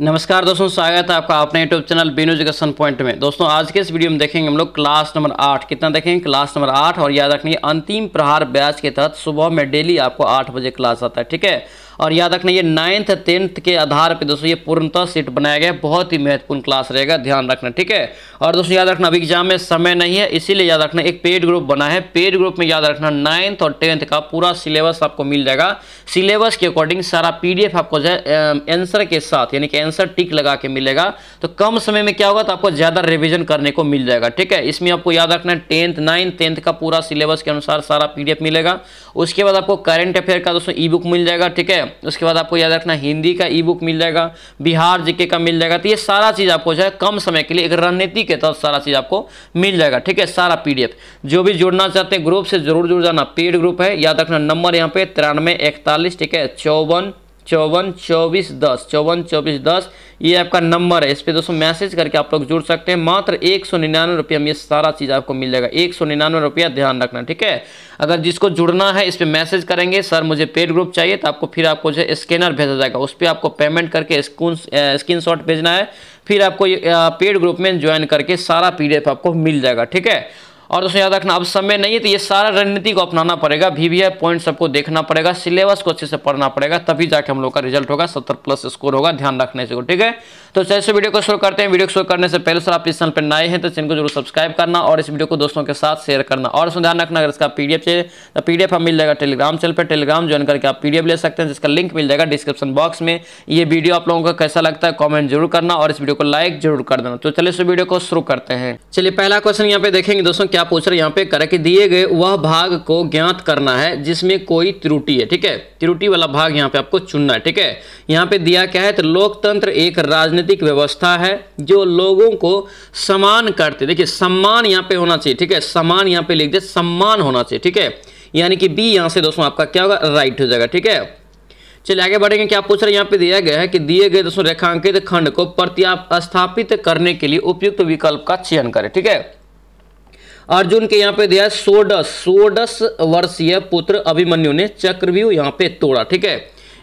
नमस्कार दोस्तों स्वागत है आपका अपने YouTube channel Binu education point में दोस्तों आज के इस वीडियो में देखेंगे हम लोग क्लास नंबर आठ कितना देखेंगे क्लास नंबर आठ और याद रखनी अंतिम प्रहार ब्याज के तहत सुबह में डेली आपको आठ बजे क्लास आता है ठीक है और याद रखना ये नाइन्थ टेंथ के आधार पे दोस्तों ये पूर्णतः सीट बनाया गया है बहुत ही महत्वपूर्ण क्लास रहेगा ध्यान रखना ठीक है और दोस्तों याद रखना अभी एग्जाम में समय नहीं है इसीलिए याद रखना एक पेड ग्रुप बना है पेड ग्रुप में याद रखना नाइन्थ और टेंथ का पूरा सिलेबस आपको मिल जाएगा सिलेबस के अकॉर्डिंग सारा पी आपको आंसर के साथ यानी कि आंसर टिक लगा के मिलेगा तो कम समय में क्या होगा तो आपको ज़्यादा रिविजन करने को मिल जाएगा ठीक है इसमें आपको याद रखना टेंथ नाइन्थ टेंथ का पूरा सिलेबस के अनुसार सारा पी मिलेगा उसके बाद आपको करेंट अफेयर का दोस्तों ई बुक मिल जाएगा ठीक है है उसके बाद आपको याद रखना हिंदी का ई बुक मिल जाएगा बिहार जीके का मिल जाएगा तो ये सारा चीज़ आपको जो है कम समय के लिए एक रणनीति के तहत सारा चीज़ आपको मिल जाएगा ठीक है सारा पी जो भी जुड़ना चाहते हैं ग्रुप से जरूर जुड़ जाना पेड ग्रुप है याद रखना नंबर यहाँ पे तिरानवे इकतालीस ठीक है चौवन चौवन चौबीस दस चौवन चौबीस दस ये आपका नंबर है इस पर दोस्तों मैसेज करके आप लोग जुड़ सकते हैं मात्र एक सौ निन्यानवे रुपये में ये सारा चीज़ आपको मिल जाएगा एक सौ निन्यानवे रुपया ध्यान रखना ठीक है अगर जिसको जुड़ना है इस पर मैसेज करेंगे सर मुझे पेड ग्रुप चाहिए तो आपको फिर आपको जो स्कैनर भेजा जाएगा उस पर आपको पेमेंट करके स्क्रीन भेजना है फिर आपको पेड ग्रुप में ज्वाइन करके सारा पी आपको मिल जाएगा ठीक है और दोस्तों याद रखना अब समय नहीं है तो ये सारा रणनीति को अपनाना पड़ेगा वीवीआई पॉइंट सबको देखना पड़ेगा सिलेबस को अच्छे से पढ़ना पड़ेगा तभी जाके हम लोग का रिजल्ट होगा सत्तर प्लस स्कोर होगा ध्यान रखने से ठीक है तो जैसे वीडियो को शुरू करते हैं वीडियो को शुरू करने से पहले सर आप इस चैनल पर नए हैं तो चैनल को जरूर सब्सक्राइब करना और इस वीडियो को दोस्तों के साथ शेयर करना और ध्यान रखना अगर इसका पीडीएफ चाहिए तो पीडीएफ हम मिल जाएगा टेलीग्राम चैनल पर टेलीग्राम ज्वाइन करके आप पीडीएफ ले सकते हैं जिसका लिंक मिल जाएगा डिस्क्रिप्शन बॉक्स में ये वीडियो आप लोगों का कैसा लगता है कॉमेंट जरूर करना और इस वीडियो को लाइक जरूर कर देना तो चलिए इस वीडियो को शुरू करते हैं चलिए पहला क्वेश्चन यहाँ पे देखेंगे दोस्तों क्या क्या पूछ रहे यहाँ पे कर कि दिए गए वह भाग को ज्ञात करना है जिसमें कोई त्रुटि है ठीक है त्रुटि वाला भाग यहाँ पे आपको चुनना है ठीक है यहाँ पे दिया क्या है तो लोकतंत्र एक राजनीतिक व्यवस्था है जो लोगों को समान करते देखिए सम्मान यहाँ पे होना चाहिए ठीक है सम्मान यहाँ पे लिख दे सम्मान होना चाहिए ठीक है यानी कि बी यहाँ से दोस्तों आपका क्या होगा राइट हो जाएगा ठीक है चलिए आगे बढ़ेंगे क्या पूछ रहे हैं यहाँ पे दिया गया है कि दिए गए दोस्तों रेखांकित खंड को प्रत्यास्थापित करने के लिए उपयुक्त विकल्प का चयन करें ठीक है अर्जुन के यहाँ पे दिया है सोडस सोडस वर्षीय पुत्र अभिमन्यु ने चक्रव्यूह यहाँ पे तोड़ा ठीक है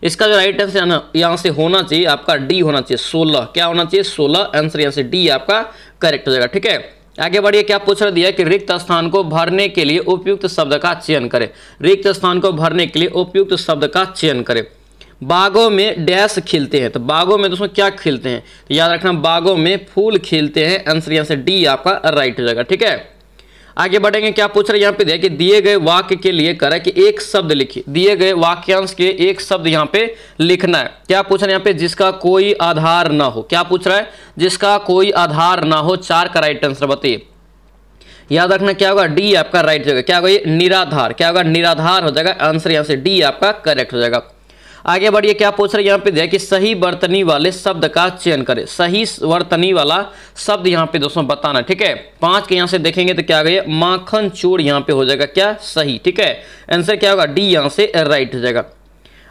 इसका जो राइट आंसर यहाँ से होना चाहिए आपका डी होना चाहिए सोलह क्या होना चाहिए सोलह आंसर यहाँ से डी आपका करेक्ट हो जाएगा ठीक है आगे बढ़िए क्या पूछ रहा दिया कि रिक्त स्थान को भरने के लिए उपयुक्त शब्द का चयन करें रिक्त स्थान को भरने के लिए उपयुक्त शब्द का चयन करें बागों में डैश खिलते हैं तो बागों में दोस्तों क्या खिलते हैं तो याद रखना बागों में फूल खिलते हैं आंसर यहाँ से डी आपका राइट हो जाएगा ठीक है आगे बढ़ेंगे क्या पूछ रहे हैं यहाँ पे देखिए दिए गए वाक्य के लिए कर कि एक शब्द लिखिए दिए गए वाक्यांश के एक शब्द यहाँ पे लिखना है क्या पूछ रहे हैं यहाँ पे जिसका कोई आधार ना हो क्या पूछ रहा है जिसका कोई आधार ना हो चार का राइट आंसर बताइए याद रखना क्या होगा डी आपका राइट जगह क्या होगा ये निराधार क्या होगा निराधार हो जाएगा आंसर यहाँ से डी आपका करेक्ट हो जाएगा आगे बढ़िए क्या पूछ रहे यहाँ पे देखिए सही वर्तनी वाले शब्द का चयन करें सही वर्तनी वाला शब्द यहाँ पे दोस्तों बताना ठीक है पांच के यहाँ से देखेंगे तो क्या गया माखन चूड़ यहाँ पे हो जाएगा क्या सही ठीक है आंसर क्या होगा डी यहाँ से राइट हो जाएगा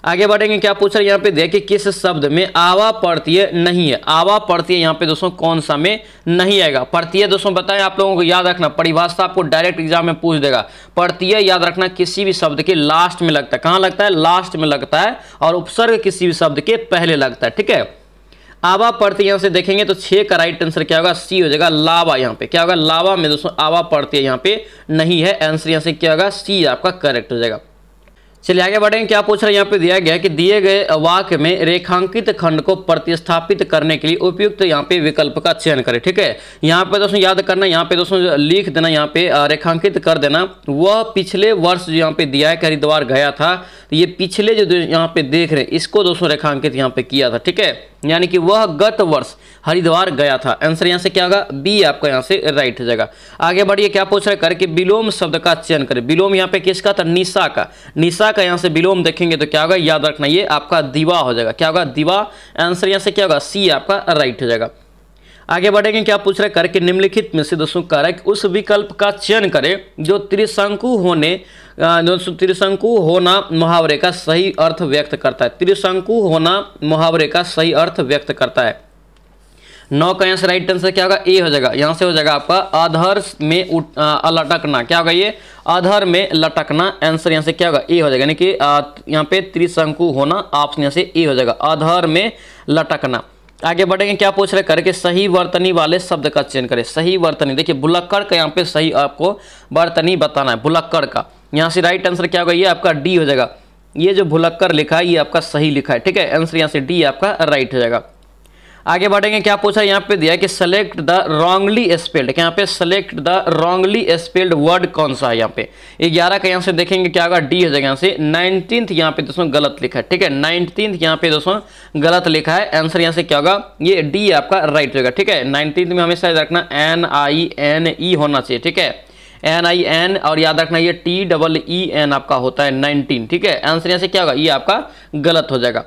आगे बढ़ेंगे क्या पूछ रहे हैं यहाँ पे देखिए किस शब्द में आवा पड़तीय नहीं है आवा पड़तीय यहाँ पे दोस्तों कौन सा में नहीं आएगा प्रत्यय दोस्तों बताएं आप लोगों को याद रखना परिभाषा आपको डायरेक्ट एग्जाम में पूछ देगा प्रत्यय याद रखना किसी भी शब्द के लास्ट में लगता है कहाँ लगता है लास्ट में लगता है और उपसर्ग किसी भी शब्द के पहले लगता है ठीक है आवा पड़ती यहाँ से देखेंगे तो छः का राइट आंसर क्या होगा सी हो जाएगा लावा यहाँ पे क्या होगा लावा में दोस्तों आवा है यहाँ पे नहीं है आंसर यहाँ से क्या होगा सी आपका करेक्ट हो जाएगा चलिए आगे बढ़ेंगे क्या पूछ रहे हैं यहाँ पे दिया गया कि दिए गए वाक्य में रेखांकित खंड को प्रतिस्थापित करने के लिए उपयुक्त तो यहाँ पे विकल्प का चयन करें ठीक है यहाँ पे दोस्तों याद करना यहाँ पे दोस्तों लिख देना यहाँ पे रेखांकित कर देना वह पिछले वर्ष जो यहाँ पे दिया है हरिद्वार गया था तो ये पिछले जो यहाँ पे देख रहे हैं इसको दोस्तों रेखांकित यहाँ पे किया था ठीक है यानी कि वह गत वर्ष हरिद्वार गया था आंसर यहाँ से क्या होगा बी आपका यहाँ से राइट हो जाएगा आगे बढ़िए क्या पूछ रहे कर करके विलोम शब्द का चयन करें विलोम यहाँ पे किसका था निशा का निशा का यहाँ से विलोम देखेंगे तो क्या होगा याद रखना ये आपका दिवा हो जाएगा क्या होगा दिवा आंसर यहाँ से क्या होगा सी आपका राइट हो जाएगा आगे बढ़ेंगे क्या पूछ रहे करके निम्नलिखित में से दोस्तों करक उस विकल्प का चयन करें जो त्रिशंकु होने दोस्तों त्रिशंकु होना मुहावरे का सही अर्थ व्यक्त करता है त्रिशंकु होना मुहावरे का सही अर्थ व्यक्त करता है नौ का यहाँ से राइट आंसर क्या होगा ए हो जाएगा यहाँ से हो जाएगा आपका अधर में उठ आ, लटकना क्या होगा ये अधर में लटकना आंसर यहाँ से क्या होगा ए हो जाएगा यानी कि यहाँ पे त्रिशंकु होना ऑप्शन यहाँ से ए हो जाएगा अधर में लटकना आगे बढ़ेंगे क्या पूछ रहे करके सही वर्तनी वाले शब्द का चयन करें सही वर्तनी देखिए बुलक्कड़ का यहाँ पे सही आपको वर्तनी बताना है बुलक्कड़ का यहाँ से राइट आंसर क्या होगा ये आपका डी हो जाएगा ये जो भुलक्कर लिखा है ये आपका सही लिखा है ठीक है आंसर यहाँ से डी आपका राइट हो जाएगा आगे बढ़ेंगे क्या पूछा यहाँ पे दिया कि सेलेक्ट द रॉन्गली स्पेल्ड यहाँ पे select the wrongly spelled word कौन सा है यहाँ पे ग्यारह का यहाँ से देखेंगे क्या होगा डी हो जाएगा यहाँ से नाइनटीन यहाँ पे दोस्तों गलत लिखा है ठीक है नाइनटीन यहाँ पे दोस्तों गलत लिखा है आंसर यहाँ से क्या होगा ये डी आपका राइट होगा ठीक है नाइनटीन में हमेशा याद रखना एन आई एन ई होना चाहिए ठीक है एन आई एन और याद रखना ये टी डबल ई एन आपका होता है नाइनटीन ठीक है आंसर यहाँ से क्या होगा ये आपका गलत हो जाएगा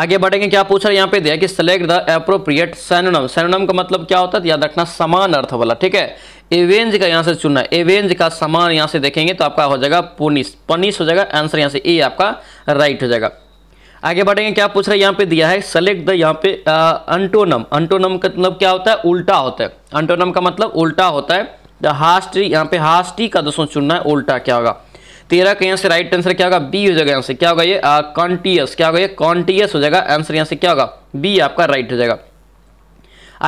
आगे बढ़ेंगे क्या पूछ रहा है यहाँ पे दिया कि select the appropriate synonym synonym का मतलब क्या होता है तो याद रखना समान अर्थ वाला ठीक है एवेंज का यहाँ से चुनना है एवेंज का समान यहाँ से देखेंगे तो आपका हो जाएगा पुनिस पनिस हो जाएगा आंसर यहाँ से ए आपका राइट हो जाएगा आगे बढ़ेंगे क्या पूछ रहा है यहाँ पे दिया है सेलेक्ट द यहाँ पे अंटोनम अंटोनम का मतलब क्या होता है उल्टा होता है अंटोनम का मतलब उल्टा होता है हास्टी यहाँ पे हास्टी का दोस्तों चुनना है उल्टा क्या होगा तेरह का यहाँ से राइट आंसर क्या होगा बी हो जाएगा यहाँ से क्या होगा ये कॉन्टियस क्या होगा ये कॉन्टियस हो जाएगा आंसर यहाँ से क्या होगा बी आपका राइट हो जाएगा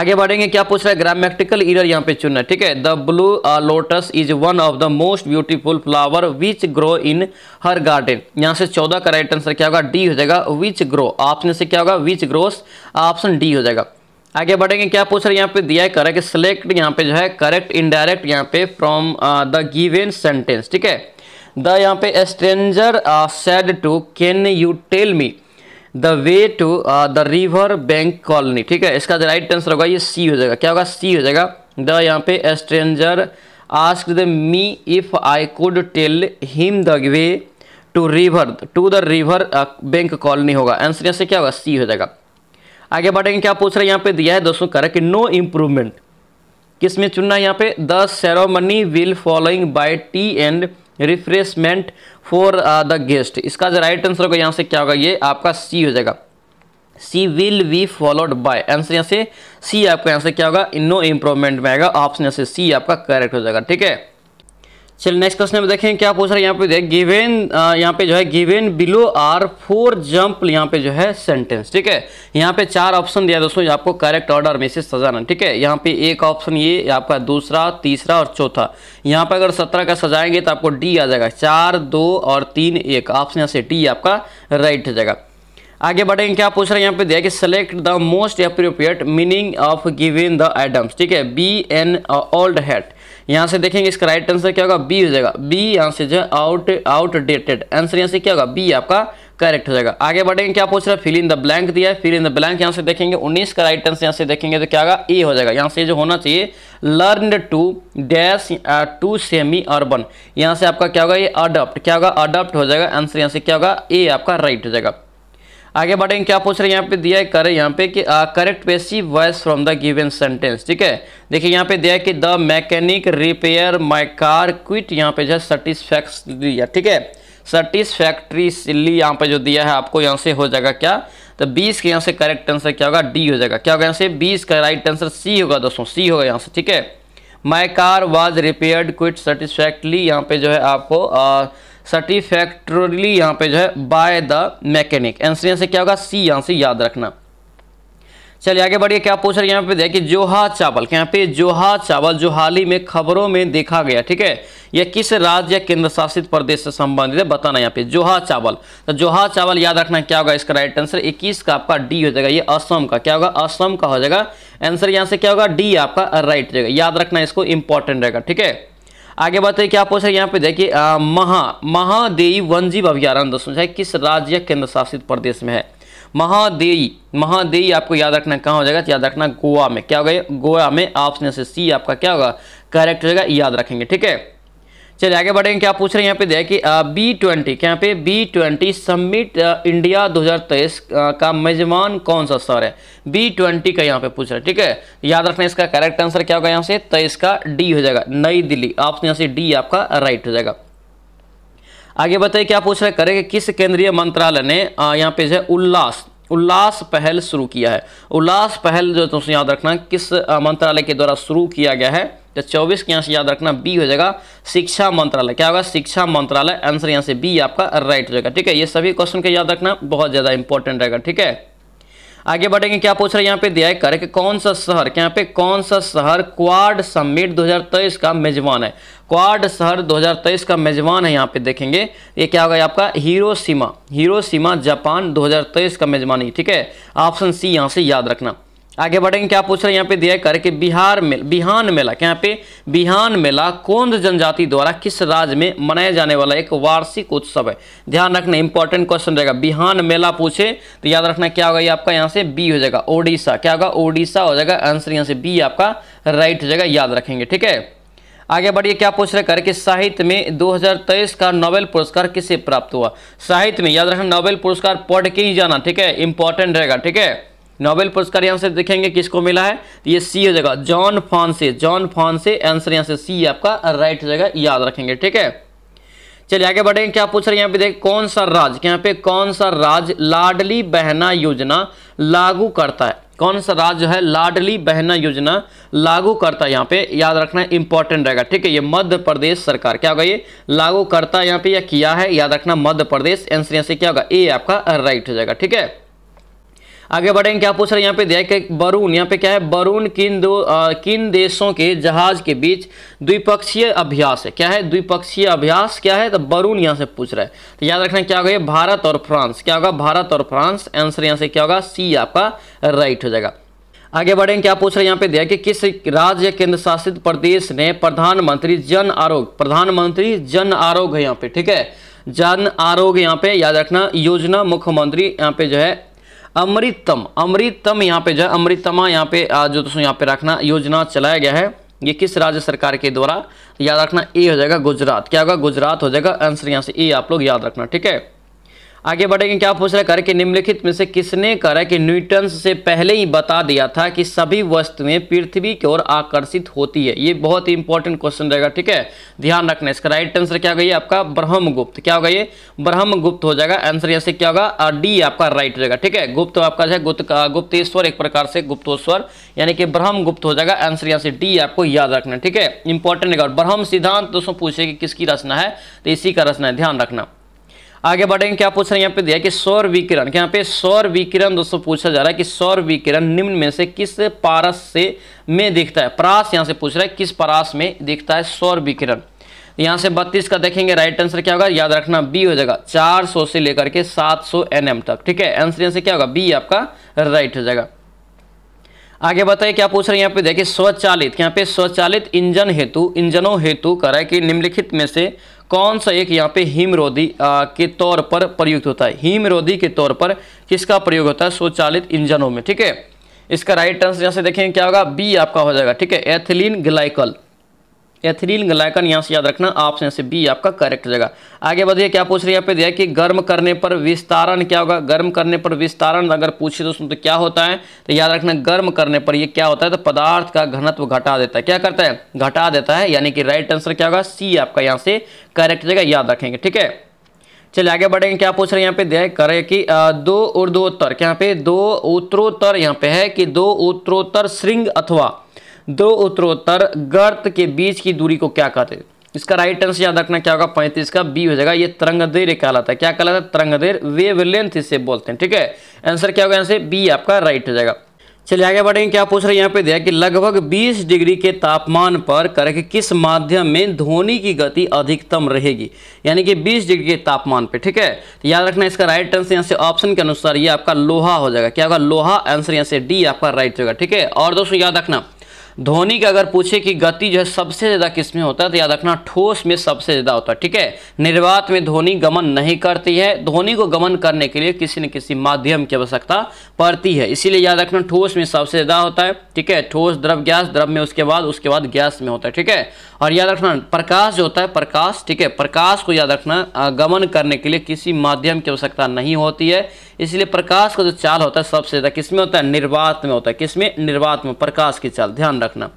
आगे बढ़ेंगे क्या पूछ रहा है ग्रामेटिकल ईयर यहाँ पे चुनना ठीक है the blue lotus is one of the most beautiful flower which grow in her garden यहाँ से चौदह का राइट आंसर क्या होगा डी हो जाएगा विच ग्रो ऑप्शन से क्या होगा विच ग्रोस ऑप्शन डी हो जाएगा आगे बढ़ेंगे क्या पूछ रहे हैं यहाँ पे दिया है करेक्ट सिलेक्ट यहाँ पे जो है करेक्ट इनडायरेक्ट यहाँ पे फ्रॉम द गिवेन सेंटेंस ठीक है द यहाँ पे stranger said to can you tell me the way to the river bank colony ठीक है इसका जो राइट आंसर होगा ये सी हो जाएगा क्या होगा सी हो जाएगा द यहाँ पे stranger ask the me if I could tell him the way to river to the river bank colony होगा आंसर यहाँ से क्या होगा सी हो जाएगा आगे बढ़ेंगे क्या पूछ रहे हैं यहाँ पे दिया है दोस्तों कह कि नो इम्प्रूवमेंट किस में चुनना है यहाँ पे the ceremony will following by tea and refreshment for the uh, guest इसका जो राइट आंसर होगा यहाँ से क्या होगा ये आपका सी हो जाएगा C will be followed by answer यहाँ से सी आपका यहाँ से क्या होगा इन नो इम्प्रूवमेंट में आएगा ऑप्शन यहाँ से सी आपका करेक्ट हो जाएगा ठीक है चलिए नेक्स्ट क्वेश्चन में देखें क्या पूछ रहा है यहाँ पे देख गिवेन यहाँ पे जो है given below are four jump यहाँ पे जो है सेंटेंस ठीक है यहाँ पे चार ऑप्शन दिया दोस्तों आपको करेक्ट ऑर्डर में से सजाना ठीक है यहाँ पे एक ऑप्शन ये आपका दूसरा तीसरा और चौथा यहाँ पे अगर सत्रह का सजाएंगे तो आपको डी आ जाएगा चार दो और तीन एक ऑप्शन यहाँ से डी आपका राइट हो जाएगा आगे बढ़ेंगे क्या पूछ रहे हैं यहाँ पे दिया कि select the most appropriate meaning of given the items ठीक है बी एन ओल्ड हैट यहाँ से देखेंगे इसका राइट आंसर क्या होगा बी हो जाएगा बी यहाँ से जो है आउट आउटडेटेड आंसर यहाँ से क्या होगा बी आपका करेक्ट हो जाएगा आगे बढ़ेंगे क्या पूछ रहा है फिल इन द ब्लैंक दिया है फिल इन द ब्लैंक यहाँ से देखेंगे 19 का राइट आंसर यहाँ से देखेंगे तो क्या होगा ए हो जाएगा यहाँ से जो होना चाहिए learn to dash to semi urban यहाँ से आपका क्या होगा ये अडॉप्ट क्या होगा अडॉप्ट हो जाएगा आंसर यहाँ से क्या होगा ए आपका राइट हो जाएगा आगे बढ़ेंगे क्या पूछ रहे हैं यहाँ पे दिया है कर यहाँ पे कि correct passive voice from the given sentence ठीक है देखिए यहाँ पे दिया है कि the mechanic repair my car quite यहाँ पे जो है सेटिस्फैक्स दिया ठीक है सेटिस्फैक्ट्रीली यहाँ पे जो दिया है आपको यहाँ से हो जाएगा क्या तो बीस के यहाँ से करेक्ट आंसर क्या होगा डी हो जाएगा क्या होगा यहाँ से बीस का राइट आंसर सी होगा दोस्तों सी होगा यहाँ से ठीक है my car was repair quite satisfactorily यहाँ पे जो है आपको सर्टिफैक्टरली यहाँ पे जो है बाय द मैकेनिक आंसर यहाँ से क्या होगा सी यहाँ से याद रखना चलिए आगे बढ़िए क्या पूछ रहे हैं यहाँ पे देखिए जोहा चावल यहाँ पे जोहा चावल जो हाल ही में खबरों में देखा गया ठीक है यह किस राज्य या केंद्र शासित प्रदेश से संबंधित है बताना यहाँ पे जोहा चावल तो जोहा चावल याद रखना क्या होगा इसका राइट आंसर 21 का आपका डी हो जाएगा ये असम का क्या होगा असम का हो जाएगा आंसर यहाँ से क्या होगा डी आपका राइट जाएगा याद रखना इसको इंपॉर्टेंट रहेगा ठीक है आगे बात है क्या पूछ रहे यहाँ पे देखिए महा महादेवी वनजीव अभ्यारण दोस्तों किस राज्य केंद्र शासित प्रदेश में है महादेवी महादेवी आपको याद रखना कहाँ हो जाएगा याद रखना गोवा में क्या हो गया गोवा में ऑप्शन से सी आपका क्या होगा करेक्ट हो जाएगा याद रखेंगे ठीक है चलिए आगे बढ़ेंगे क्या पूछ रहे हैं यहाँ पे देखिए बी ट्वेंटी यहाँ पे बी ट्वेंटी समिट इंडिया 2023 का मेजबान कौन सा सर है बी ट्वेंटी का यहाँ पे पूछ रहा है ठीक है याद रखना इसका करेक्ट आंसर क्या होगा यहाँ से तेईस का डी हो जाएगा नई दिल्ली ऑप्शन यहाँ से डी आपका राइट हो जाएगा आगे बताइए क्या पूछ रहे हैं करेंगे किस केंद्रीय मंत्रालय ने यहाँ पे जो है उल्लास उल्लास पहल शुरू किया है उल्लास पहल जो तुमसे तो याद रखना किस मंत्रालय के द्वारा शुरू किया गया है तो 24 के यहाँ से याद रखना बी हो जाएगा शिक्षा मंत्रालय क्या होगा शिक्षा मंत्रालय आंसर यहाँ से बी आपका राइट हो जाएगा ठीक है ये सभी क्वेश्चन का याद रखना बहुत ज़्यादा इंपॉर्टेंट रहेगा ठीक है आगे बढ़ेंगे क्या पूछ रहे हैं यहाँ पे दिया है कर कि कौन सा शहर यहाँ पे कौन सा शहर क्वाड समिट 2023 का मेजबान है क्वाड शहर 2023 का मेजबान है यहाँ पे देखेंगे ये क्या होगा आपका Hiroshima Hiroshima Japan 2023 का मेजबान ही ठीक है ऑप्शन सी यहाँ से याद रखना आगे बढ़ेंगे क्या पूछ रहे हैं यहाँ पे दिया कर कि बिहार में बिहान मेला यहाँ पे बिहान मेला कौन जनजाति द्वारा किस राज्य में मनाया जाने वाला एक वार्षिक उत्सव है ध्यान रखना इंपॉर्टेंट क्वेश्चन रहेगा बिहान मेला पूछे तो याद रखना क्या होगा ये आपका यहाँ से बी हो जाएगा ओडिशा क्या होगा ओडिशा हो जाएगा आंसर यहाँ से बी आपका राइट हो जाएगा याद रखेंगे ठीक है आगे बढ़िए क्या पूछ रहे कर कि साहित्य में 2023 का नोबेल पुरस्कार किसे प्राप्त हुआ साहित्य में याद रखना नोबेल पुरस्कार पढ़ के ही जाना ठीक है इंपॉर्टेंट रहेगा ठीक है नोबेल पुरस्कार यहाँ से देखेंगे किसको मिला है तो ये सी हो जाएगा जॉन से जॉन से आंसर यहाँ से सी आपका राइट जगह याद रखेंगे ठीक है चलिए आगे बढ़ेंगे क्या पूछ रहे हैं यहाँ पे देख कौन सा राज्य यहाँ पे कौन सा राज्य लाडली बहना योजना लागू करता है कौन सा राज्य है लाडली बहना योजना लागू करता है यहाँ पे याद रखना इंपॉर्टेंट रहेगा ठीक है ये मध्य प्रदेश सरकार क्या होगा ये लागू करता है यहाँ पे या किया है याद रखना मध्य प्रदेश आंसर यहाँ से क्या होगा ए आपका राइट हो जाएगा ठीक है आगे बढ़ेंगे क्या पूछ रहे हैं यहाँ पे देखिए बरून यहाँ पे क्या है बरून किन दो आ, किन देशों के जहाज के बीच द्विपक्षीय अभ्यास है क्या है द्विपक्षीय अभ्यास क्या है तो बरून यहाँ से पूछ रहा है तो याद रखना क्या होगा भारत और फ्रांस क्या होगा भारत और फ्रांस आंसर यहाँ से क्या होगा सी आपका राइट हो जाएगा आगे बढ़ेंगे क्या पूछ रहे हैं यहाँ पे दिया कि किस राज्य केंद्र शासित प्रदेश ने प्रधानमंत्री जन आरोग्य प्रधानमंत्री जन आरोग्य यहाँ पे ठीक है जन आरोग्य यहाँ पे याद रखना योजना मुख्यमंत्री यहाँ पे जो है अमृतम अमृतम यहाँ पे जो है अमृतमा यहाँ पे जो दोस्तों यहाँ पे रखना योजना चलाया गया है ये किस राज्य सरकार के द्वारा याद रखना ए हो जाएगा गुजरात क्या होगा गुजरात हो जाएगा आंसर यहाँ से ए आप लोग याद रखना ठीक है आगे बढ़ेंगे क्या पूछ रहे है करके निम्नलिखित में से किसने कर कि न्यूटन से पहले ही बता दिया था कि सभी वस्तुएं पृथ्वी की ओर आकर्षित होती है ये बहुत ही इंपॉर्टेंट क्वेश्चन रहेगा ठीक है ध्यान रखना इसका राइट आंसर क्या हो गया आपका ब्रह्मगुप्त क्या होगा ये ब्रह्मगुप्त हो जाएगा आंसर यहाँ से क्या होगा डी आपका राइट रहेगा ठीक है गुप्त आपका है गुप्त गुप्तेश्वर एक प्रकार से गुप्तोश्वर यानी कि ब्रह्मगुप्त हो जाएगा आंसर यहाँ से डी आपको याद रखना ठीक है इंपॉर्टेंट रहेगा और ब्रह्म सिद्धांत दोस्तों पूछे कि किसकी रचना है तो इसी का रचना है ध्यान रखना आगे बढ़ेंगे क्या पूछ रहे हैं यहाँ पे दिया कि सौर विकिरण यहाँ पे सौर विकिरण दोस्तों पूछा जा रहा है कि सौर विकिरण निम्न में से किस पारस से में दिखता है परास यहाँ से पूछ रहा है किस परास में दिखता है सौर विकिरण यहाँ से 32 का देखेंगे राइट आंसर क्या होगा याद रखना बी हो जाएगा 400 से लेकर के 700 सौ तक ठीक है आंसर यहाँ से क्या होगा बी आपका राइट हो जाएगा आगे बताइए क्या पूछ रहे हैं यहाँ पे देखिए स्वचालित यहाँ पे स्वचालित इंजन हेतु इंजनों हेतु कह रहा है कि निम्नलिखित में से कौन सा एक यहाँ पे हिमरोधी के तौर पर प्रयुक्त होता है हिमरोधी के तौर पर किसका प्रयोग होता है स्वचालित इंजनों में ठीक है इसका राइट आंसर यहाँ से देखेंगे क्या होगा बी आपका हो जाएगा ठीक है एथिलीन ग्लाइकल एथिलीन ग्लाइकन यहाँ से याद रखना ऑप्शन से बी आपका करेक्ट जगह आगे बढ़िए क्या पूछ रही है यहाँ पे दिया कि गर्म करने पर विस्तारण क्या होगा गर्म करने पर विस्तारण अगर पूछे दोस्तों तो क्या होता है तो याद रखना गर्म करने पर यह क्या होता है तो पदार्थ का घनत्व घटा देता है क्या करता है घटा देता है यानी कि राइट आंसर क्या होगा सी आपका यहाँ से करेक्ट जगह याद रखेंगे ठीक है चलिए आगे बढ़ेंगे क्या पूछ रहे हैं यहाँ पे दिया करें कि दो उर्दोत्तर यहाँ पे दो उत्तरोत्तर यहाँ पे है कि दो उत्तरोत्तर श्रृंग अथवा दो उत्तरोत्तर गर्त के बीच की दूरी को क्या कहते हैं इसका राइट आंसर याद रखना क्या होगा पैंतीस का बी हो जाएगा ये तरंगदेर कहलाता है क्या कहलाता है तरंगदेर वेव लेंथ इसे बोलते हैं ठीक है आंसर क्या होगा आंसर बी आपका राइट हो जाएगा चलिए आगे बढ़ेंगे क्या पूछ रहे हैं यहाँ पे दिया कि लगभग 20 डिग्री के तापमान पर करके किस माध्यम में ध्वनि की गति अधिकतम रहेगी यानी कि 20 डिग्री के तापमान पे ठीक है तो याद रखना इसका राइट आंसर यहाँ से ऑप्शन के अनुसार ये आपका लोहा हो जाएगा क्या होगा लोहा आंसर यहाँ से डी आपका राइट होगा ठीक है और दोस्तों याद रखना धोनी का अगर पूछे कि गति जो है सबसे ज़्यादा किस में होता है तो याद रखना ठोस में सबसे ज़्यादा होता है ठीक है निर्वात में ध्वनि गमन नहीं करती है ध्वनि को गमन करने के लिए किसी न किसी माध्यम की आवश्यकता पड़ती है इसीलिए याद रखना ठोस में सबसे ज़्यादा होता है ठीक है ठोस द्रव गैस द्रव में उसके बाद उसके बाद गैस में होता है ठीक है और याद रखना प्रकाश जो होता है प्रकाश ठीक है प्रकाश को याद रखना गमन करने के लिए किसी माध्यम की आवश्यकता नहीं होती है इसलिए प्रकाश का जो चाल होता है सबसे ज़्यादा किसमें होता है निर्वात में होता है किसमें निर्वात में प्रकाश की चाल ध्यान रखना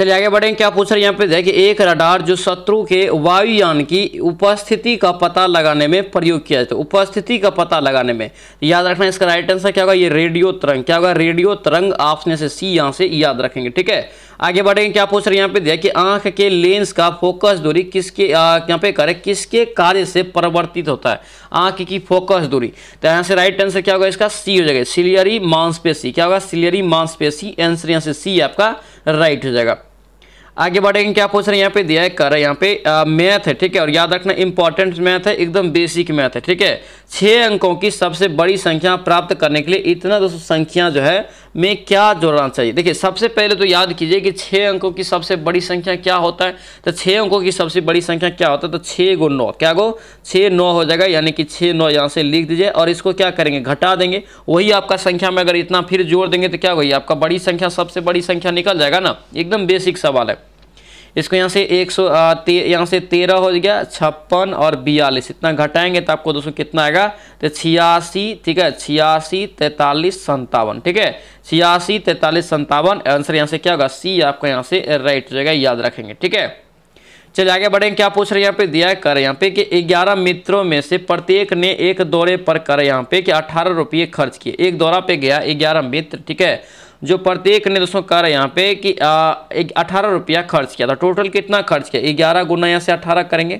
चलिए आगे बढ़ेंगे क्या पूछ रहे हैं यहाँ पे देखिए एक रडार जो शत्रु के वायुयान की उपस्थिति का पता लगाने में प्रयोग किया जाता है उपस्थिति का पता लगाने में याद रखना इसका राइट आंसर क्या होगा ये रेडियो तरंग क्या होगा रेडियो तरंग आपने से सी यहाँ से याद रखेंगे ठीक है आगे बढ़ेंगे क्या पूछ रहे हैं यहाँ पे देखिए आंख के लेंस का फोकस दूरी किसके यहाँ पे करे किसके कार्य से परिवर्तित होता है आंख की फोकस दूरी तो यहाँ से राइट आंसर क्या होगा इसका सी हो जाएगा सिलियरी मांसपेशी क्या होगा सिलियरी मांसपेशी आंसर यहाँ से सी आपका राइट हो जाएगा आगे बढ़ेंगे क्या पूछ रहे हैं यहाँ पे दिया है कर यहाँ पे मैथ है ठीक है और याद रखना इंपॉर्टेंट मैथ है एकदम बेसिक मैथ है ठीक है छः अंकों की सबसे बड़ी संख्या प्राप्त करने के लिए इतना दोस्तों संख्या जो है में क्या जोड़ना चाहिए देखिए सबसे पहले तो याद कीजिए कि छः अंकों की सबसे बड़ी संख्या क्या होता है तो छः अंकों की सबसे बड़ी संख्या क्या होता है तो छह गो तो नौ क्या गो छः नौ हो जाएगा यानी कि छः नौ यहाँ से लिख दीजिए और इसको क्या करेंगे घटा देंगे वही आपका संख्या में अगर इतना फिर जोड़ देंगे तो क्या वही आपका बड़ी संख्या सबसे बड़ी संख्या निकल जाएगा ना एकदम बेसिक सवाल है इसको यहाँ से एक सौ यहाँ से तेरह हो गया छप्पन और बयालीस इतना घटाएंगे तो आपको दोस्तों कितना आएगा तो छियासी ठीक है छियासी तैतालीस संतावन ठीक है छियासी तैतालीस संतावन आंसर यहाँ से क्या होगा सी आपको यहाँ से राइट हो जाएगा याद रखेंगे ठीक है चलिए आगे बढ़ेंगे क्या पूछ रहे हैं यहाँ पे दिया है कर यहाँ पे कि 11 मित्रों में से प्रत्येक ने एक दौरे पर कर यहाँ पे कि अठारह रुपये खर्च किए एक दौरा पे गया 11 मित्र ठीक है जो प्रत्येक ने दोस्तों कह रहे हैं यहाँ पे कि अठारह रुपया खर्च किया था टोटल कितना खर्च किया ग्यारह गुना यहाँ से अठारह करेंगे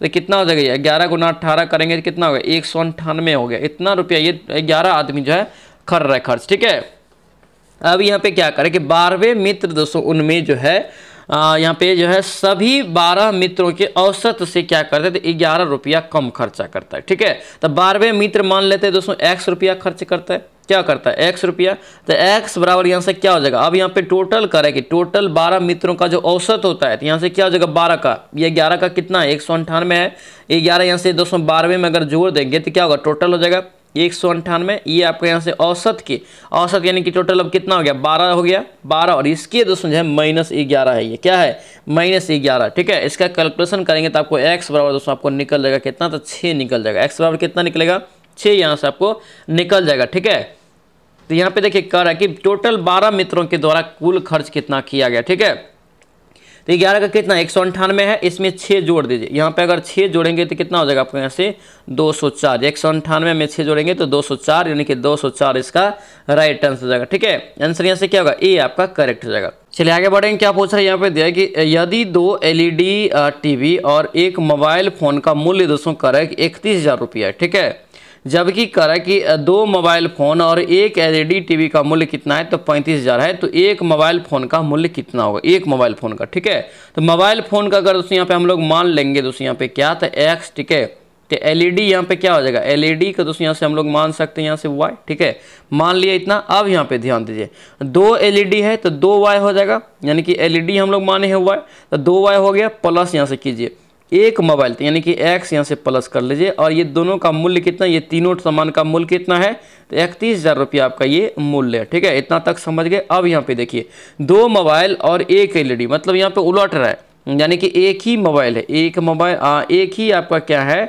तो कितना हो जाएगा ग्यारह गुना अट्ठारह करेंगे तो कितना हो गया एक सौ अंठानवे हो गया इतना रुपया ये ग्यारह आदमी जो है कर रहा है खर्च ठीक है अब यहाँ पे क्या करें कि बारहवें मित्र दोस्तों उनमें जो है यहाँ पे जो है सभी बारह मित्रों के औसत से क्या करते थे ग्यारह रुपया कम खर्चा करता है ठीक है तो बारहवें मित्र मान लेते हैं दोस्तों एक्स रुपया खर्च करता है क्या करता है एक्स रुपया तो एक्स बराबर यहाँ से क्या हो जाएगा अब यहाँ पे टोटल कि टोटल बारह मित्रों का जो औसत होता है तो यहाँ से क्या हो जाएगा बारह का ये ग्यारह का कितना है एक सौ अंठानवे है ये ग्यारह यहाँ से दो सौ बारहवें में अगर जोड़ देंगे तो क्या होगा टोटल हो जाएगा एक सौ अंठानवे ये आपका यहाँ से औसत की औसत यानी कि टोटल अब कितना हो गया बारह हो गया बारह और इसके दोस्तों जो है माइनस ग्यारह है ये क्या है माइनस ग्यारह ठीक है इसका कैलकुलेशन करेंगे तो आपको एक्स बराबर दोस्तों आपको निकल जाएगा कितना तो छः निकल जाएगा एक्स बराबर कितना निकलेगा छः यहाँ से आपको निकल जाएगा ठीक है तो यहाँ पे देखिए कह रहा है कि टोटल बारह मित्रों के द्वारा कुल खर्च कितना किया गया ठीक है तो ग्यारह का कितना एक सौ अंठानवे है इसमें छः जोड़ दीजिए यहाँ पे अगर छः जोड़ेंगे तो कितना हो जाएगा आपको यहाँ से दो सौ चार एक सौ अंठानवे में छः जोड़ेंगे तो दो सौ चार यानी कि दो सौ चार इसका राइट आंसर हो जाएगा ठीक है आंसर यहाँ से क्या होगा ए आपका करेक्ट हो जाएगा चलिए आगे बढ़ेंगे क्या पूछ रहे हैं यहाँ पे दिया कि यदि दो एलईडी टीवी e और एक मोबाइल फोन का मूल्य दोस्तों करे इकतीस हज़ार रुपया ठीक है जबकि कह रहा है कि दो मोबाइल फ़ोन और एक एलईडी टीवी का मूल्य कितना है तो पैंतीस हज़ार है तो एक मोबाइल फ़ोन का मूल्य कितना होगा एक मोबाइल फ़ोन का ठीक है तो मोबाइल फ़ोन का अगर दोस्तों यहाँ पे हम लोग मान लेंगे दोस्तों यहाँ पे क्या तो एक्स ठीक है तो एल ई डी यहाँ पे क्या हो जाएगा एल ई डी का दोस्तों यहाँ से हम लोग मान सकते हैं यहाँ से वाई ठीक है मान लिया इतना अब यहाँ पे ध्यान दीजिए दो एल ई डी है तो दो वाई हो जाएगा यानी कि एल ई डी हम लोग माने हैं वाई तो दो वाई हो गया प्लस यहाँ से कीजिए एक मोबाइल तो यानी कि एक्स यहाँ से प्लस कर लीजिए और ये दोनों का मूल्य कितना ये तीनों सामान का मूल्य कितना है तो इकतीस हज़ार रुपया आपका ये मूल्य है ठीक है इतना तक समझ गए अब यहाँ पे देखिए दो मोबाइल और एक एलईडी मतलब यहाँ पे उलट रहा है यानी कि एक ही मोबाइल है एक मोबाइल एक ही आपका क्या है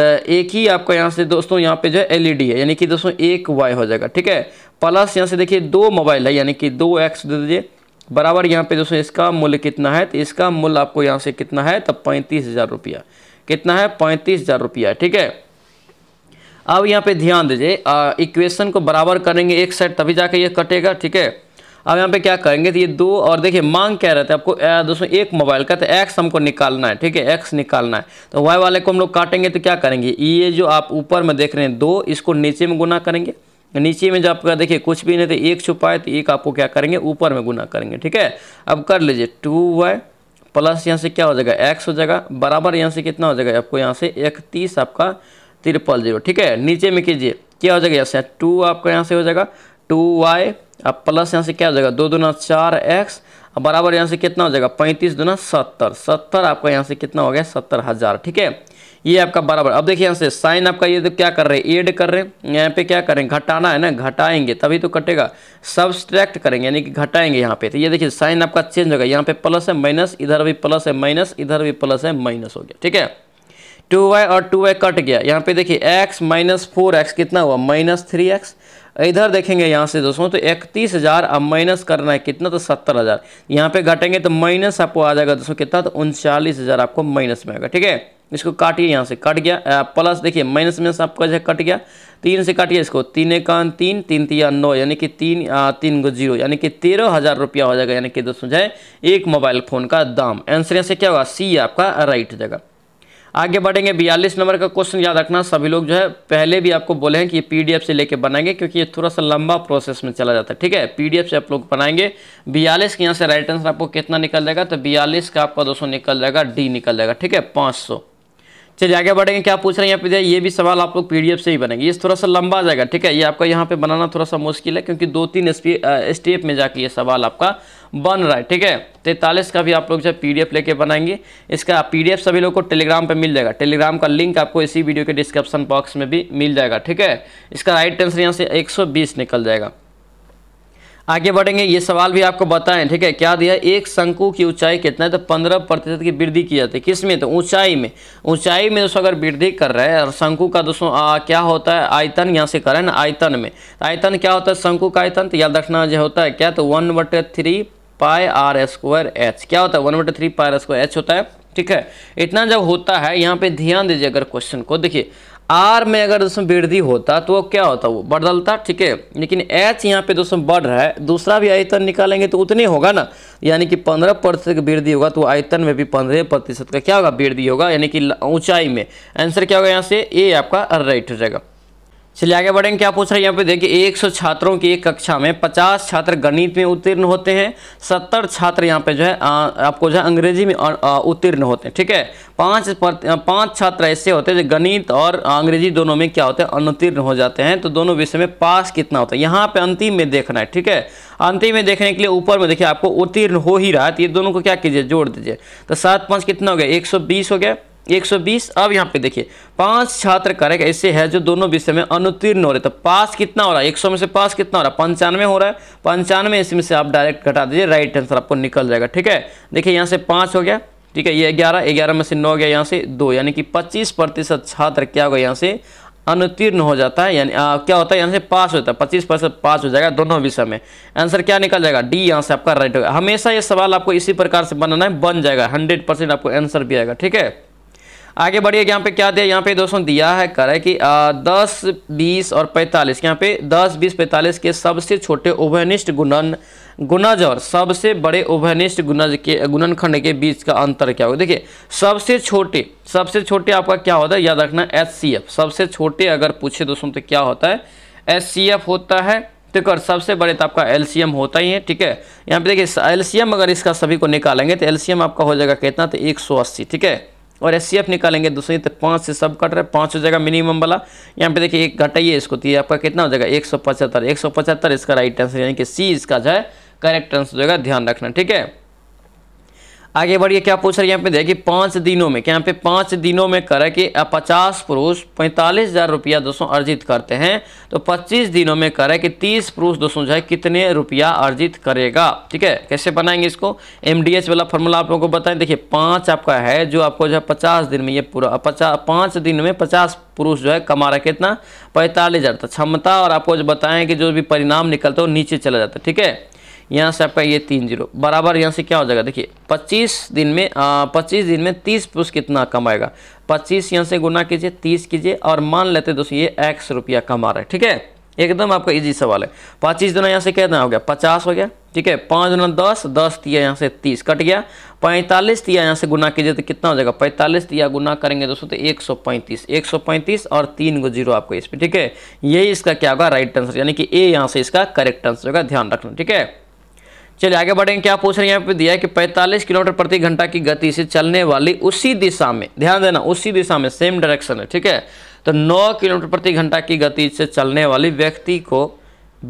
तो एक ही आपका यहाँ से दोस्तों यहाँ पे जो है डी है यानी कि दोस्तों एक वाई हो जाएगा ठीक है प्लस यहाँ से देखिए दो मोबाइल है यानी कि दो एक्स दे दीजिए बराबर यहाँ पे दोस्तों इसका मूल्य कितना है तो इसका मूल्य आपको यहाँ से कितना है तो पैंतीस हज़ार रुपया कितना है पैंतीस हज़ार रुपया ठीक है अब यहाँ पे ध्यान दीजिए इक्वेशन को बराबर करेंगे एक साइड तभी जाके ये कटेगा ठीक है अब यहाँ पे क्या करेंगे तो ये दो और देखिए मांग क्या रहता है आपको दोस्तों एक मोबाइल का तो एक्स हमको निकालना है ठीक है एक्स निकालना है तो वाई वाले को हम लोग काटेंगे तो क्या करेंगे ये जो आप ऊपर में देख रहे हैं दो इसको नीचे में गुना करेंगे तो नीचे में जो आपका देखिए कुछ भी नहीं तो एक छुपा है तो एक आपको क्या करेंगे ऊपर में गुना करेंगे ठीक है अब कर लीजिए टू वाई प्लस यहाँ से क्या हो जाएगा एक्स हो जाएगा बराबर यहाँ से कितना हो जाएगा आपको यहाँ से इकतीस आपका तिरपल जीरो ठीक है नीचे में कीजिए क्या हो जाएगा यहाँ से टू आपका यहाँ से हो जाएगा टू वाई अब प्लस यहाँ से क्या हो जाएगा दो दुना चार एक्स अब बराबर यहाँ से कितना हो जाएगा पैंतीस दुना सत्तर सत्तर आपका यहाँ से कितना हो गया सत्तर हज़ार ठीक है ये आपका बराबर अब देखिए यहाँ से साइन आपका ये तो क्या कर रहे हैं एड कर रहे हैं यहाँ पे क्या करें घटाना है ना घटाएंगे तभी तो कटेगा सब्सट्रैक्ट करेंगे यानी कि घटाएंगे यहाँ पे तो ये देखिए साइन आपका चेंज होगा यहाँ पे प्लस है माइनस इधर भी प्लस है माइनस इधर भी प्लस है माइनस हो गया ठीक है टू वाई और टू वाई कट गया यहाँ पे देखिए एक्स माइनस फोर एक्स कितना हुआ माइनस थ्री एक्स इधर देखेंगे यहाँ से दोस्तों तो इकतीस हज़ार अब माइनस करना है कितना तो सत्तर हज़ार यहाँ पर घटेंगे तो माइनस आपको आ जाएगा दोस्तों कितना तो उनचालीस हज़ार आपको माइनस में आएगा ठीक है इसको काटिए यहाँ से कट गया प्लस देखिए माइनस में से आपका जो कट गया तीन से काटिए इसको तीन एकान तीन तीन तीन नौ यानी कि तीन आ, तीन गो जीरो यानी कि तेरह हज़ार रुपया हो जाएगा यानी कि दोस्तों जो एक मोबाइल फ़ोन का दाम आंसर यहाँ से क्या होगा सी आपका राइट हो जाएगा आगे बढ़ेंगे बयालीस नंबर का क्वेश्चन याद रखना सभी लोग जो है पहले भी आपको बोले हैं कि ये पीडीएफ से लेके बनाएंगे क्योंकि ये थोड़ा सा लंबा प्रोसेस में चला जाता है ठीक है पीडीएफ से आप लोग बनाएंगे बयालीस के यहाँ से राइट आंसर आपको कितना निकल जाएगा तो बयालीस का आपका दोस्तों निकल जाएगा डी निकल जाएगा ठीक है पाँच चलिए आगे बढ़ेंगे क्या पूछ रहे हैं यहाँ पे ये भी सवाल आप लोग पीडीएफ से ही बनेंगे ये थोड़ा सा लंबा जाएगा ठीक है ये आपका यहाँ पे बनाना थोड़ा सा मुश्किल है क्योंकि दो तीन स्टेप में जाके ये सवाल आपका बन रहा है ठीक है तैंतालीस का भी आप लोग जब पीडीएफ लेके बनाएंगे इसका पीडीएफ सभी लोग को टेलीग्राम पे मिल जाएगा टेलीग्राम का लिंक आपको इसी वीडियो के डिस्क्रिप्शन बॉक्स में भी मिल जाएगा ठीक है इसका राइट आंसर यहाँ से 120 निकल जाएगा आगे बढ़ेंगे ये सवाल भी आपको बताएं ठीक है क्या दिया एक शंकु की ऊंचाई कितना है तो पंद्रह प्रतिशत की वृद्धि की जाती है किस में तो ऊंचाई में ऊंचाई में दोस्तों अगर वृद्धि कर रहे हैं और शंकु का दोस्तों क्या होता है आयतन यहाँ से करें ना आयतन में तो आयतन क्या होता है शंकु का आयतन तो याद रखना जो होता है क्या तो वन बटे three pi r square h क्या होता है वन बटे three pi are square H होता है ठीक है इतना जब होता है यहाँ पे ध्यान दीजिए अगर क्वेश्चन को देखिए आर में अगर दोस्तों वृद्धि होता तो क्या होता वो बदलता ठीक है लेकिन एच यहाँ पे दोस्तों बढ़ रहा है दूसरा भी आयतन निकालेंगे तो उतने होगा ना यानी कि पंद्रह प्रतिशत की वृद्धि होगा तो आयतन में भी पंद्रह प्रतिशत का क्या होगा वृद्धि होगा यानी कि ऊंचाई में आंसर क्या होगा यहाँ से ए आपका राइट हो जाएगा चलिए आगे बढ़ेंगे क्या पूछ रहे हैं यहाँ पे देखिए 100 छात्रों की एक कक्षा में 50 छात्र गणित में उत्तीर्ण होते हैं 70 छात्र यहाँ पे जो है आ, आपको जो है अंग्रेजी में उत्तीर्ण होते हैं ठीक है पांच पांच छात्र ऐसे होते हैं जो गणित और अंग्रेजी दोनों में क्या होते हैं अनुत्तीर्ण हो जाते हैं तो दोनों विषय में पास कितना होता है यहाँ पे अंतिम में देखना है ठीक है अंतिम में देखने के लिए ऊपर में देखिए आपको उत्तीर्ण हो ही रहा है तो ये दोनों को क्या कीजिए जोड़ दीजिए तो सात पाँच कितना हो गया एक हो गया 120 अब यहाँ पे देखिए पांच छात्र करेक्ट ऐसे है जो दोनों विषय में अनुतीर्ण हो रहे तो पास कितना हो रहा है 100 में से पास कितना हो रहा है पंचानवे हो रहा है पंचानवे इसमें से आप डायरेक्ट घटा दीजिए राइट आंसर आपको निकल जाएगा ठीक है देखिए यहाँ से पाँच हो गया ठीक है ये ग्यारह ग्यारह में से नौ गया यहाँ से दो यानी कि पच्चीस प्रतिशत छात्र क्या हो गया यहाँ से अनुतीर्ण हो जाता है यानी क्या होता है यहाँ से पास होता है पच्चीस परसेंट पास हो जाएगा दोनों विषय में आंसर क्या निकल जाएगा डी यहाँ से आपका राइट होगा हमेशा ये सवाल आपको इसी प्रकार से बनाना है बन जाएगा हंड्रेड परसेंट आपको आंसर भी आएगा ठीक है आगे बढ़िए यहाँ पे क्या दिया यहाँ पे दोस्तों दिया है कर है कि दस बीस और पैंतालीस यहाँ पे दस बीस पैंतालीस के सबसे छोटे उभयनिष्ठ गुणन गुणज और सबसे बड़े उभयनिष्ठ गुणज के गुणनखंड के बीच का अंतर क्या होगा देखिए सबसे छोटे सबसे छोटे आपका क्या होता है याद रखना एच सबसे छोटे अगर पूछे दोस्तों तो क्या होता है एस होता है ठीक तो और सबसे बड़े तो आपका एलसीएम होता ही है ठीक है यहाँ पे देखिए एलसीएम अगर इसका सभी को निकालेंगे तो एलसीएम आपका हो जाएगा कितना तो 180 ठीक है और एस निकालेंगे दूसरी तो पाँच से सब कट रहे पाँच हो जाएगा मिनिमम वाला यहाँ पे देखिए एक घटाइए इसको तो ये आपका कितना हो जाएगा एक सौ पचहत्तर एक सौ पचहत्तर इसका राइट आंसर यानी कि सी इसका जो है करेक्ट आंसर हो जाएगा ध्यान रखना ठीक है आगे बढ़िए क्या पूछ रहे हैं यहाँ पे देखिए पाँच दिनों में क्या यहाँ पे पाँच दिनों में करे कि पचास पुरुष पैंतालीस हज़ार रुपया दोस्तों अर्जित करते हैं तो पच्चीस दिनों में करे कि तीस पुरुष दोस्तों जो है कितने रुपया अर्जित करेगा ठीक है कैसे बनाएंगे इसको एम वाला फॉर्मूला आप लोगों को बताएं देखिए पाँच आपका है जो आपको जो है पचास दिन में ये पूरा पचास पाँच दिन में पचास पुरुष जो है कमा रहा कितना पैंतालीस हज़ार तो क्षमता और आपको जो बताएं कि जो भी परिणाम निकलता है वो नीचे चला जाता है ठीक है यहाँ से आपका ये तीन जीरो बराबर यहाँ से क्या हो जाएगा देखिए पच्चीस दिन में पच्चीस दिन में तीस पुरुष कितना कमाएगा पच्चीस यहाँ से गुना कीजिए तीस कीजिए और मान लेते दोस्तों ये एक्स रुपया कमा रहा है ठीक है एकदम आपका इजी सवाल है पच्चीस दिनों यहाँ से कितना हो गया पचास हो गया ठीक है पाँच दिनों दस दस दिया यहाँ से तीस कट गया पैंतालीस दिया यहाँ से गुना कीजिए तो कितना हो जाएगा पैंतालीस दिया गुना करेंगे दोस्तों तो एक सौ पैंतीस एक सौ पैंतीस और तीन गो जीरो आपको इस पर ठीक है यही इसका क्या होगा राइट आंसर यानी कि ए यहाँ से इसका करेक्ट आंसर होगा ध्यान रखना ठीक है चलिए आगे बढ़ेंगे क्या पूछ रहे हैं यहाँ पे दिया है कि 45 किलोमीटर प्रति घंटा की गति से चलने वाली उसी दिशा में ध्यान देना उसी दिशा में सेम डायरेक्शन है ठीक है तो 9 किलोमीटर प्रति घंटा की गति से चलने वाली व्यक्ति को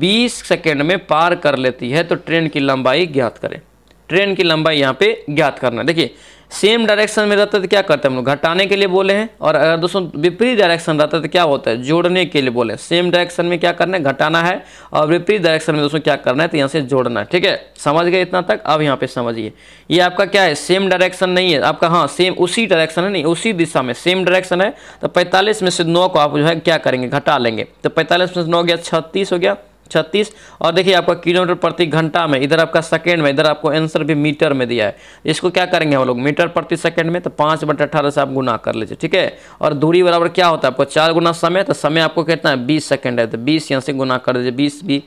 20 सेकेंड में पार कर लेती है तो ट्रेन की लंबाई ज्ञात करें ट्रेन की लंबाई यहाँ पे ज्ञात करना देखिए सेम डायरेक्शन में रहता तो क्या करते हैं हम लोग घटाने के लिए बोले हैं और अगर दोस्तों विपरीत डायरेक्शन रहता है तो क्या होता है जोड़ने के लिए बोले सेम डायरेक्शन में क्या करना है घटाना है और विपरीत डायरेक्शन में दोस्तों क्या करना है तो यहाँ से जोड़ना है ठीक है समझ गए इतना तक अब यहाँ पे समझिए ये आपका क्या है सेम डायरेक्शन नहीं है आपका हाँ सेम उसी डायरेक्शन है नहीं उसी दिशा में सेम डायरेक्शन है तो पैंतालीस में से नौ को आप जो है क्या करेंगे घटा लेंगे तो पैंतालीस में से नौ गया छत्तीस हो गया छत्तीस और देखिए आपका किलोमीटर प्रति घंटा में इधर आपका सेकंड में इधर आपको आंसर भी मीटर में दिया है इसको क्या करेंगे हम लोग मीटर प्रति सेकंड में तो पाँच बट अठारह से आप गुना कर लीजिए ठीक है और दूरी बराबर क्या होता है आपको चार गुना समय तो समय आपको कितना है बीस सेकेंड है तो बीस यहाँ से गुना कर दीजिए बीस भी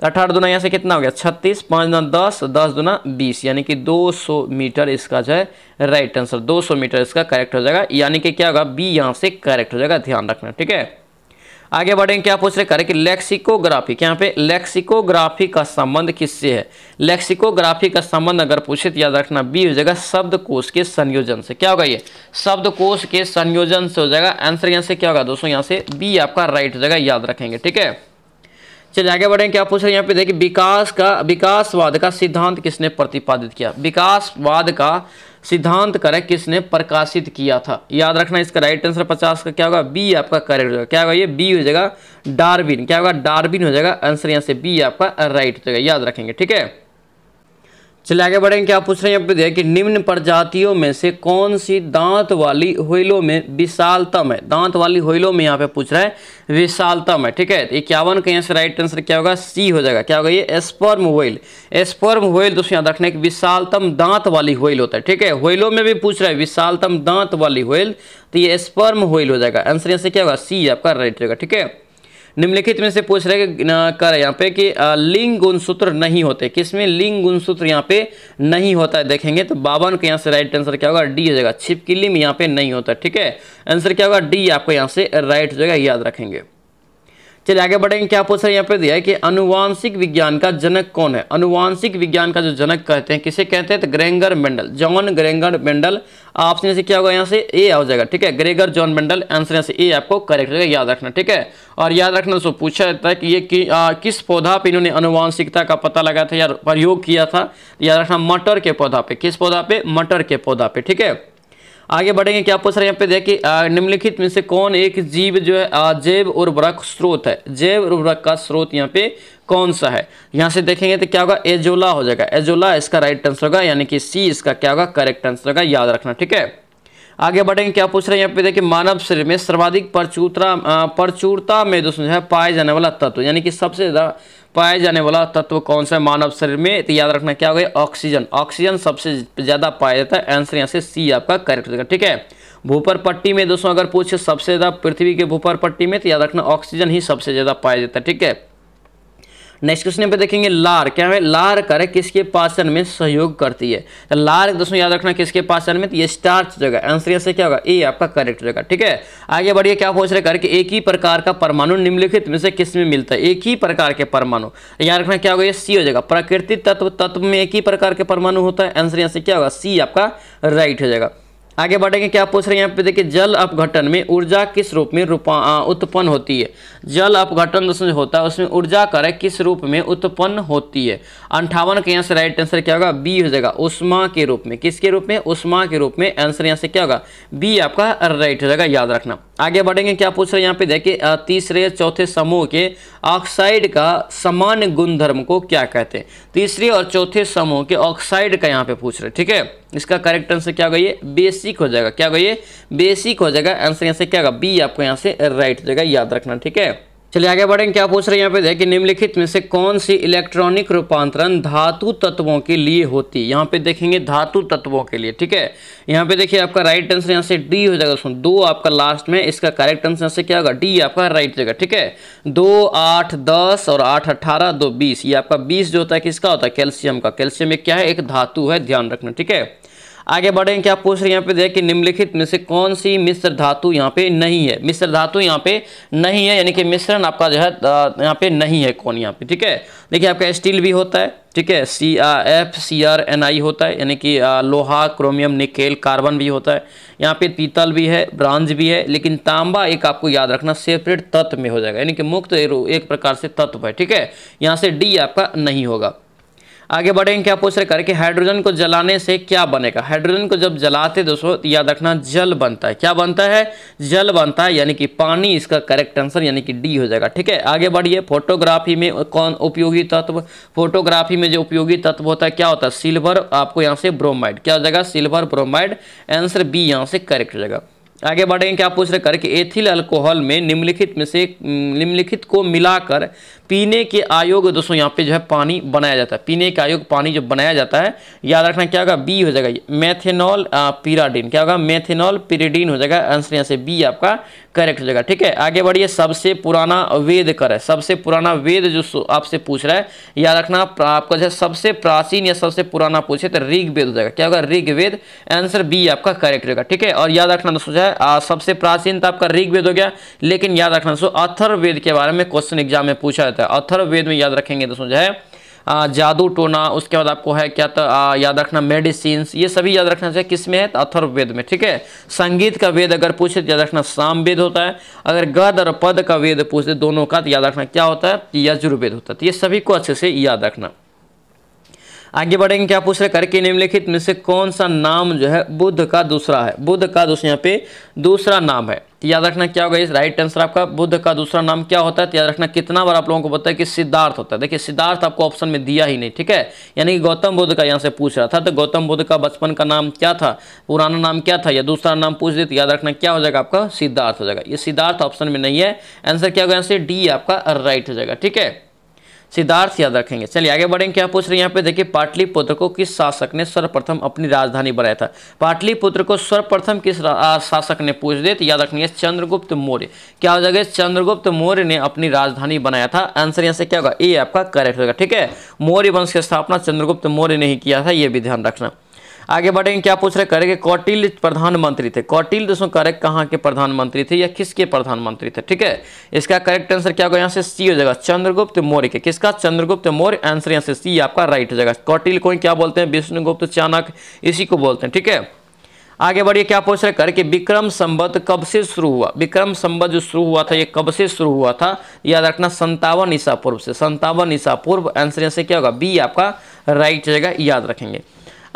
तो अठारह दुना यहाँ से कितना हो गया छत्तीस पाँच दुना दस दस दुना बीस यानी कि दो मीटर इसका जो है राइट आंसर दो मीटर इसका करेक्ट हो जाएगा यानी कि क्या होगा बी यहाँ से करेक्ट हो जाएगा ध्यान रखना ठीक है आगे बढ़ेंगे क्या पूछ रहे करें कि लेक्सिकोग्राफी यहाँ पे लेक्सिकोग्राफी का संबंध किससे है लेक्सिकोग्राफी का संबंध अगर पूछे तो याद रखना बी हो जाएगा शब्दकोश के संयोजन से क्या होगा ये शब्दकोश के संयोजन से हो जाएगा आंसर यहाँ से क्या होगा दोस्तों यहाँ से बी आपका राइट हो जाएगा याद रखेंगे ठीक है चलिए आगे बढ़े क्या पूछ रहे हैं यहाँ पे देखिए विकास का विकासवाद का सिद्धांत किसने प्रतिपादित किया विकासवाद का सिद्धांत कर किसने प्रकाशित किया था याद रखना इसका राइट आंसर पचास का क्या होगा बी आपका करेक्ट हो जाएगा क्या होगा ये बी हो जाएगा डार्विन क्या होगा डार्विन हो जाएगा आंसर यहाँ से बी आपका राइट हो जाएगा याद रखेंगे ठीक है चले आगे बढ़ेंगे क्या पूछ रहे हैं यहाँ पे कि निम्न प्रजातियों में से कौन सी दांत वाली होइलों में विशालतम है दांत वाली होइलों में यहाँ पे पूछ रहा है विशालतम है ठीक है इक्यावन का यहाँ से राइट आंसर क्या होगा सी हो जाएगा क्या होगा ये स्पर्म होइल स्पर्म होइल दोस्तों याद रखने की विशालतम दांत वाली होइल होता है ठीक है होइलों में भी पूछ रहा है विशालतम दांत वाली होइल तो ये स्पर्म होइल हो जाएगा आंसर यहाँ से क्या होगा सी आपका राइट रहेगा ठीक है निम्नलिखित में से पूछ रहे कर यहाँ पे कि लिंग गुणसूत्र नहीं होते किसमें लिंग गुणसूत्र यहाँ पे नहीं होता है देखेंगे तो बावन के यहाँ से राइट आंसर क्या होगा डी हो जाएगा छिपकिली में यहाँ पे नहीं होता ठीक है आंसर क्या होगा डी आपको यहाँ से राइट हो जाएगा याद रखेंगे चलिए आगे बढ़ेंगे क्या पूछ रहे हैं यहाँ पे दिया है कि अनुवांशिक विज्ञान का जनक कौन है अनुवांशिक विज्ञान का जो जनक कहते हैं किसे कहते हैं तो Gregor Mendel John Gregor Mendel option से क्या होगा यहाँ से ए हो जाएगा ठीक है ग्रेगर जॉन मेंडल आंसर यहाँ से ए आपको करेक्ट रहेगा याद रखना ठीक है और याद रखना उसको पूछा जाता है कि ये कि, आ, किस पौधा पे इन्होंने अनुवांशिकता का पता लगाया था या प्रयोग किया था याद रखना मटर के पौधा पे किस पौधा पे मटर के पौधा पे ठीक है आगे बढ़ेंगे क्या पूछ रहे हैं यहाँ पे देखिए निम्नलिखित में से कौन एक जीव जो है जैव उर्वरक स्रोत है जैव उर्वरक का स्रोत यहाँ पे कौन सा है यहाँ से देखेंगे तो क्या होगा एजोला हो जाएगा एजोला इसका राइट आंसर होगा यानी कि सी इसका क्या होगा करेक्ट आंसर होगा याद रखना ठीक है आगे बढ़ेंगे क्या पूछ रहे हैं यहाँ पे देखिए मानव शरीर में सर्वाधिक प्रचुरता प्रचुरता में दोस्तों जो है पाए जाने वाला तत्व यानी कि सबसे ज़्यादा पाया जाने वाला तत्व कौन सा है मानव शरीर में तो याद रखना क्या हो गया ऑक्सीजन ऑक्सीजन सबसे ज़्यादा पाया जाता है आंसर यहाँ से सी आपका करेक्ट होगा ठीक है भूपर पट्टी में दोस्तों अगर पूछे सबसे ज़्यादा पृथ्वी के भूपर पट्टी में तो याद रखना ऑक्सीजन ही सबसे ज़्यादा पाया जाता है ठीक है नेक्स्ट क्वेश्चन पे देखेंगे लार क्या है लार कर किसके पाचन में सहयोग करती है तो लार दोस्तों याद रखना किसके पाचन में तो ये स्टार्च जगह आंसर यहाँ से क्या होगा ए आपका करेक्ट जगह ठीक है आगे बढ़िए क्या पूछ रहे कर कि एक ही प्रकार का परमाणु निम्नलिखित में से किस में मिलता है एक ही प्रकार के परमाणु याद रखना क्या होगा ये सी हो जाएगा प्राकृतिक तत्व तत्व में एक ही प्रकार के परमाणु होता है आंसर यहाँ से क्या होगा सी आपका राइट हो जाएगा आगे बढ़ेंगे क्या पूछ रहे हैं यहाँ पे देखिए जल अपघटन में ऊर्जा किस रूप में रूपा उत्पन्न होती है जल अपघटन दोस्तों होता है उसमें ऊर्जा कर किस रूप में उत्पन्न होती है अंठावन का यहाँ से राइट आंसर क्या होगा बी हो जाएगा उष्मा के रूप में किसके रूप में उष्मा के रूप में आंसर यहाँ से क्या होगा बी आपका राइट हो जाएगा याद रखना आगे बढ़ेंगे क्या पूछ रहे हैं यहाँ पे देखिए तीसरे चौथे समूह के ऑक्साइड का सामान्य गुणधर्म को क्या कहते हैं तीसरे और चौथे समूह के ऑक्साइड का यहाँ पे पूछ रहे ठीक है इसका करेक्ट आंसर क्या होगा ये बेसिक हो जाएगा क्या होगा ये बेसिक हो जाएगा आंसर यहाँ से क्या होगा बी आपको यहाँ से राइट हो जाएगा याद रखना ठीक है चलिए आगे बढ़ेंगे क्या पूछ रहे हैं यहाँ पे देखिए निम्नलिखित में से कौन सी इलेक्ट्रॉनिक रूपांतरण धातु तत्वों के लिए होती है यहाँ पे देखेंगे धातु तत्वों के लिए ठीक है यहाँ पे देखिए आपका राइट आंसर यहाँ से डी हो जाएगा सुन दो आपका लास्ट में इसका करेक्ट आंसर यहाँ से क्या होगा डी आपका राइट जगह ठीक है दो आठ दस और आठ अट्ठारह दो बीस ये आपका बीस जो होता है किसका होता है कैल्शियम का कैल्शियम एक क्या है एक धातु है ध्यान रखना ठीक है आगे बढ़ें क्या पूछ रहे हैं यहाँ पे देखिए कि निम्नलिखित में से कौन सी मिश्र धातु यहाँ पे नहीं है मिश्र धातु यहाँ पे नहीं है यानी कि मिश्रण आपका जो है यहाँ पे नहीं है कौन यहाँ पे ठीक है देखिए आपका स्टील भी होता है ठीक है C F C R N I होता है यानी कि लोहा क्रोमियम निकेल कार्बन भी होता है यहाँ पे पीतल भी है ब्रांज भी है लेकिन तांबा एक आपको याद रखना सेपरेट तत्व में हो जाएगा यानी कि मुक्त एक प्रकार से तत्व है ठीक है यहाँ से डी आपका नहीं होगा आगे बढ़ेंगे क्या पूछ रहे करके हाइड्रोजन को जलाने से क्या बनेगा हाइड्रोजन को जब जलाते दोस्तों तो याद रखना जल बनता है क्या बनता है जल बनता है यानी कि पानी इसका करेक्ट आंसर यानी कि डी हो जाएगा ठीक है आगे बढ़िए फोटोग्राफी में कौन उपयोगी तत्व फोटोग्राफी में जो उपयोगी तत्व होता है क्या होता है सिल्वर आपको यहाँ से ब्रोमाइड क्या हो जाएगा सिल्वर ब्रोमाइड आंसर बी यहाँ से करेक्ट हो जाएगा आगे बढ़ेंगे क्या पूछ रहे करके एथिल अल्कोहल में निम्नलिखित में से हम्म, निम्नलिखित को मिलाकर पीने के आयोग दोस्तों यहाँ पे जो है पानी बनाया जाता है पीने के आयोग पानी जो बनाया जाता है याद रखना क्या होगा बी हो जाएगा ये मैथेनॉल पीराडीन क्या होगा मैथेनॉल पीरेडीन हो जाएगा आंसर यहाँ से बी आपका करेक्ट हो जाएगा ठीक है आगे बढ़िए सबसे पुराना वेद कर है सबसे पुराना वेद जो आपसे पूछ रहा है याद रखना आपका जो है सबसे प्राचीन या सबसे पुराना पूछे तो ऋग्वेद हो जाएगा क्या होगा ऋग्वेद आंसर बी आपका करेक्ट होगा ठीक है और याद रखना दोस्तों है सबसे प्राचीन तो आपका ऋग्वेद हो गया लेकिन याद रखना दोस्तों अथर्वेद के बारे में क्वेश्चन एग्जाम में पूछा जाता है अथर्वेद में याद रखेंगे दोस्तों जो है जादू टोना उसके बाद आपको है क्या तो याद रखना मेडिसिन ये सभी याद रखना चाहिए किस में है तो अथर्वेद में ठीक है संगीत का वेद अगर पूछे तो याद रखना साम वेद होता है अगर गद और पद का वेद पूछे दोनों का तो याद रखना क्या होता है यजुर्वेद होता है तो ये सभी को अच्छे से याद रखना आगे बढ़ेंगे क्या पूछ रहे कर के निम्नलिखित में से कौन सा नाम जो है बुद्ध का दूसरा है बुद्ध का दूसरा यहाँ पे दूसरा नाम है तो याद रखना क्या होगा इस राइट आंसर आपका बुद्ध का दूसरा नाम क्या होता है तो याद रखना कितना बार आप लोगों को पता है कि सिद्धार्थ होता है देखिए सिद्धार्थ आपको ऑप्शन में दिया ही नहीं ठीक है यानी कि गौतम बुद्ध का यहाँ से पूछ रहा था तो गौतम बुद्ध का बचपन का नाम क्या था पुराना नाम क्या था या दूसरा नाम पूछ दे तो याद रखना क्या हो जाएगा आपका सिद्धार्थ हो जाएगा ये सिद्धार्थ ऑप्शन में नहीं है आंसर क्या होगा से डी आपका राइट हो जाएगा ठीक है सिद्धार्थ याद रखेंगे चलिए आगे बढ़ेंगे क्या पूछ रहे हैं यहाँ पे देखिए पाटलिपुत्र को किस शासक ने सर्वप्रथम अपनी राजधानी बनाया था पाटलिपुत्र को सर्वप्रथम किस शासक ने पूछ दे तो याद रखेंगे चंद्रगुप्त मौर्य क्या हो जाएगा चंद्रगुप्त मौर्य ने अपनी राजधानी बनाया था आंसर यहाँ से क्या होगा ये आपका करेक्ट होगा ठीक है मौर्य वंश की स्थापना चंद्रगुप्त मौर्य ने ही किया था ये भी ध्यान रखना आगे बढ़ेंगे क्या पूछ रहे करेंगे कौटिल प्रधानमंत्री थे कौटिल दोस्तों करेक्ट कहाँ के प्रधानमंत्री थे या किसके प्रधानमंत्री थे ठीक है इसका करेक्ट आंसर क्या होगा यहाँ से सी हो जाएगा चंद्रगुप्त मौर्य के किसका चंद्रगुप्त मौर्य आंसर यहाँ से सी आपका राइट हो जाएगा कौटिल को क्या बोलते हैं विष्णुगुप्त चाणक इसी को बोलते हैं ठीक है आगे बढ़िए क्या पूछ रहे कर कि विक्रम संबद्ध कब से शुरू हुआ विक्रम संबद्ध जो शुरू हुआ था ये कब से शुरू हुआ था याद रखना संतावन ईसा पूर्व से संतावन ईसा पूर्व आंसर यहाँ से क्या होगा बी आपका राइट जगह याद रखेंगे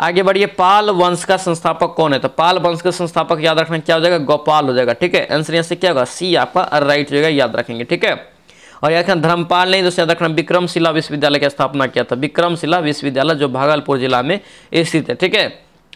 आगे बढ़िए पाल वंश का संस्थापक कौन है तो पाल वंश का संस्थापक याद रखना क्या हो जाएगा गोपाल हो जाएगा ठीक है आंसर यहाँ से क्या होगा सी आपका राइट हो जाएगा याद रखेंगे ठीक है और याद रखना धर्मपाल ने दोस्तों याद रखना विक्रमशिला विश्वविद्यालय की स्थापना किया था विक्रमशिला विश्वविद्यालय जो भागलपुर जिला में स्थित है ठीक है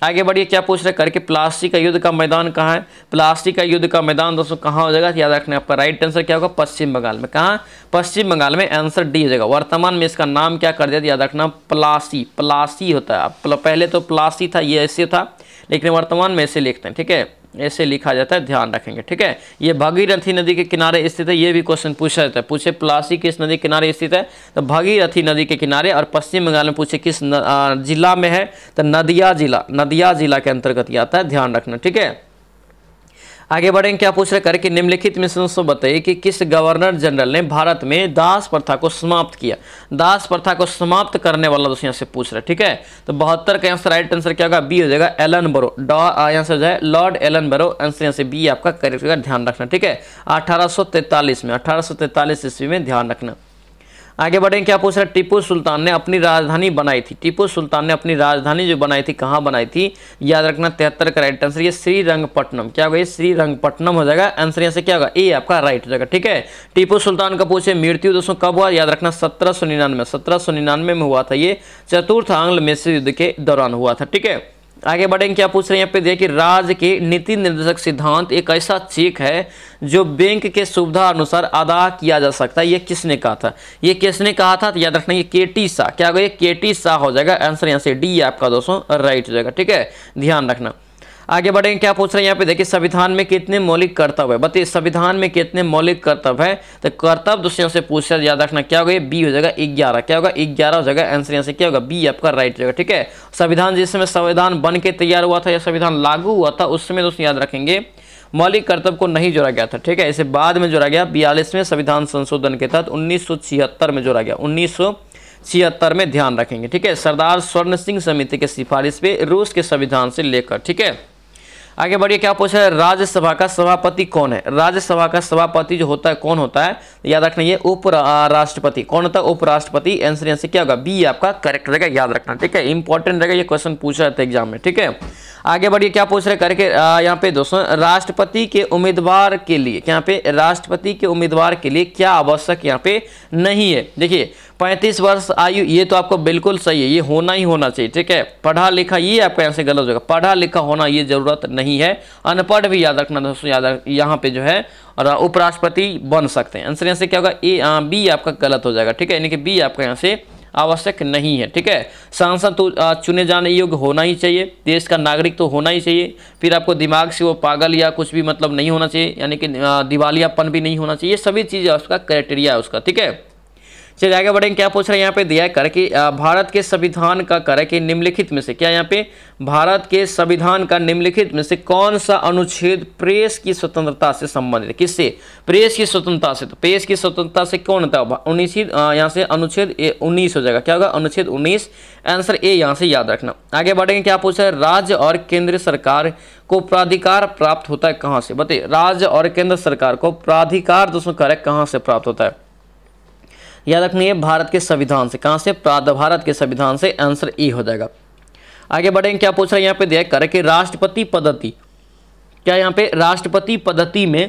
आगे बढ़िए क्या पूछ रहे करके प्लास्टिक का युद्ध का मैदान कहाँ है प्लास्टिक का युद्ध का मैदान दोस्तों कहाँ हो जाएगा याद रखना आपका राइट आंसर क्या होगा पश्चिम बंगाल में कहाँ पश्चिम बंगाल में आंसर डी हो जाएगा वर्तमान में इसका नाम क्या कर दिया याद रखना प्लासी प्लासी होता है पहले तो प्लासी था ये ऐसे था लेकिन वर्तमान में ऐसे लिखते हैं ठीक है ऐसे लिखा जाता है ध्यान रखेंगे ठीक है ये भागीरथी नदी के किनारे स्थित है ये भी क्वेश्चन पूछा जाता है पूछे प्लासी किस नदी किनारे स्थित है तो भागीरथी नदी के किनारे और पश्चिम बंगाल में पूछे किस जिला में है तो नदिया जिला नदिया जिला के अंतर्गत आता है ध्यान रखना ठीक है आगे बढ़ेंगे क्या पूछ रहे कर कि निम्नलिखित मिशन से बताइए कि किस गवर्नर जनरल ने भारत में दास प्रथा को समाप्त किया दास प्रथा को समाप्त करने वाला दोस्तों यहाँ से पूछ रहे ठीक है तो बहत्तर का आंसर राइट आंसर क्या होगा बी हो जाएगा एलन बरो आंसर जो है हो जाए लॉर्ड एलन बरो आंसर यहाँ से बी आपका करेक्ट होगा ध्यान रखना ठीक है अठारह में अठारह ईस्वी में ध्यान रखना आगे बढ़े क्या पूछ रहा है टीपू सुल्तान ने अपनी राजधानी बनाई थी टीपू सुल्तान ने अपनी राजधानी जो बनाई थी कहाँ बनाई थी याद रखना तिहत्तर का राइट आंसर ये श्रीरंगपट्टनम क्या होगा ये श्रीरंगपट्टनम हो जाएगा आंसर यहाँ से क्या होगा ए आपका राइट हो जाएगा ठीक है टीपू सुल्तान का पूछे मृत्यु दोस्तों कब हुआ याद रखना सत्रह सौ निन्यानवे सत्रह निन्यानवे में हुआ था ये चतुर्थ आंग्ल मैसूर युद्ध के दौरान हुआ था ठीक है आगे बढ़ेंगे क्या पूछ रहे हैं यहाँ पे देखिए राज्य के नीति निर्देशक सिद्धांत एक ऐसा चेक है जो बैंक के सुविधा अनुसार अदा किया जा सकता है ये किसने कहा था ये किसने कहा था तो याद रखना ये के टी शाह क्या होगा ये केटी टी शाह हो जाएगा आंसर यहाँ से डी आपका दोस्तों राइट हो जाएगा ठीक है ध्यान रखना आगे बढ़ेंगे क्या पूछ रहे हैं यहाँ पे देखिए संविधान में कितने मौलिक कर्तव्य है बताइए संविधान में कितने मौलिक कर्तव्य है तो कर्तव्य दूसरे से पूछ रहे याद रखना क्या होगा बी हो जाएगा ग्यारह क्या होगा ग्यारह हो जाएगा आंसर यहाँ से क्या होगा बी आपका राइट होगा ठीक है संविधान जिस समय संविधान बन के तैयार हुआ था या संविधान लागू हुआ था उस समय दोस्तों याद रखेंगे मौलिक कर्तव्य को नहीं जोड़ा गया था ठीक है इसे बाद में जोड़ा गया बयालीसवें संविधान संशोधन के तहत उन्नीस में जोड़ा गया उन्नीस छिहत्तर में ध्यान रखेंगे ठीक है सरदार स्वर्ण सिंह समिति के सिफारिश पे रूस के संविधान से लेकर ठीक है आगे बढ़िए क्या पूछा है राज्यसभा का सभापति कौन है राज्यसभा का सभापति जो होता है कौन होता है याद रखना ये उपराष्ट्रपति कौन होता है उपराष्ट्रपति आंसर यहाँ से क्या होगा बी आपका करेक्ट रहेगा याद रखना ठीक है इंपॉर्टेंट रहेगा ये क्वेश्चन पूछा था एग्जाम में ठीक है आगे बढ़िए क्या पूछ रहे करके यहाँ पे दोस्तों राष्ट्रपति के उम्मीदवार के लिए यहाँ पे राष्ट्रपति के उम्मीदवार के लिए क्या आवश्यक यहाँ पे नहीं है देखिए पैंतीस वर्ष आयु ये तो आपको बिल्कुल सही है ये होना ही होना चाहिए ठीक है पढ़ा लिखा ये आपका यहाँ से गलत हो जाएगा पढ़ा लिखा होना ये ज़रूरत नहीं है अनपढ़ भी याद रखना दोस्तों याद रख यहाँ पे जो है उपराष्ट्रपति बन सकते हैं आंसर यहाँ से क्या होगा ए आ, बी आपका गलत हो जाएगा ठीक है यानी कि बी आपका यहाँ से आवश्यक नहीं है ठीक है सांसद तो चुने जाने योग्य होना ही चाहिए देश का नागरिक तो होना ही चाहिए फिर आपको दिमाग से वो पागल या कुछ भी मतलब नहीं होना चाहिए यानी कि दिवालियापन भी नहीं होना चाहिए ये सभी चीज़ उसका क्राइटेरिया है उसका ठीक है चलिए आगे बढ़ेंगे क्या पूछ रहे हैं यहाँ पे दिया कर कि भारत के संविधान का कर कि निम्नलिखित में से क्या यहाँ पे भारत के संविधान का निम्नलिखित में से कौन सा अनुच्छेद प्रेस की स्वतंत्रता से संबंधित है किससे प्रेस की स्वतंत्रता से तो प्रेस की स्वतंत्रता से कौन होता है उन्नीस यहाँ से अनुच्छेद उन्नीस हो जाएगा क्या होगा अनुच्छेद उन्नीस आंसर ए यहाँ से याद रखना आगे बढ़ेंगे क्या पूछ रहे हैं राज्य और केंद्र सरकार को प्राधिकार प्राप्त होता है कहाँ से बताइए राज्य और केंद्र सरकार को प्राधिकार दोस्तों करेक्ट कहाँ से प्राप्त होता है याद रखनी है भारत के संविधान से कहाँ से भारत के संविधान से आंसर ई हो जाएगा आगे बढ़ेंगे क्या पूछ रहे हैं यहाँ पे देख कर कि राष्ट्रपति पद्धति क्या यहाँ पे राष्ट्रपति पद्धति में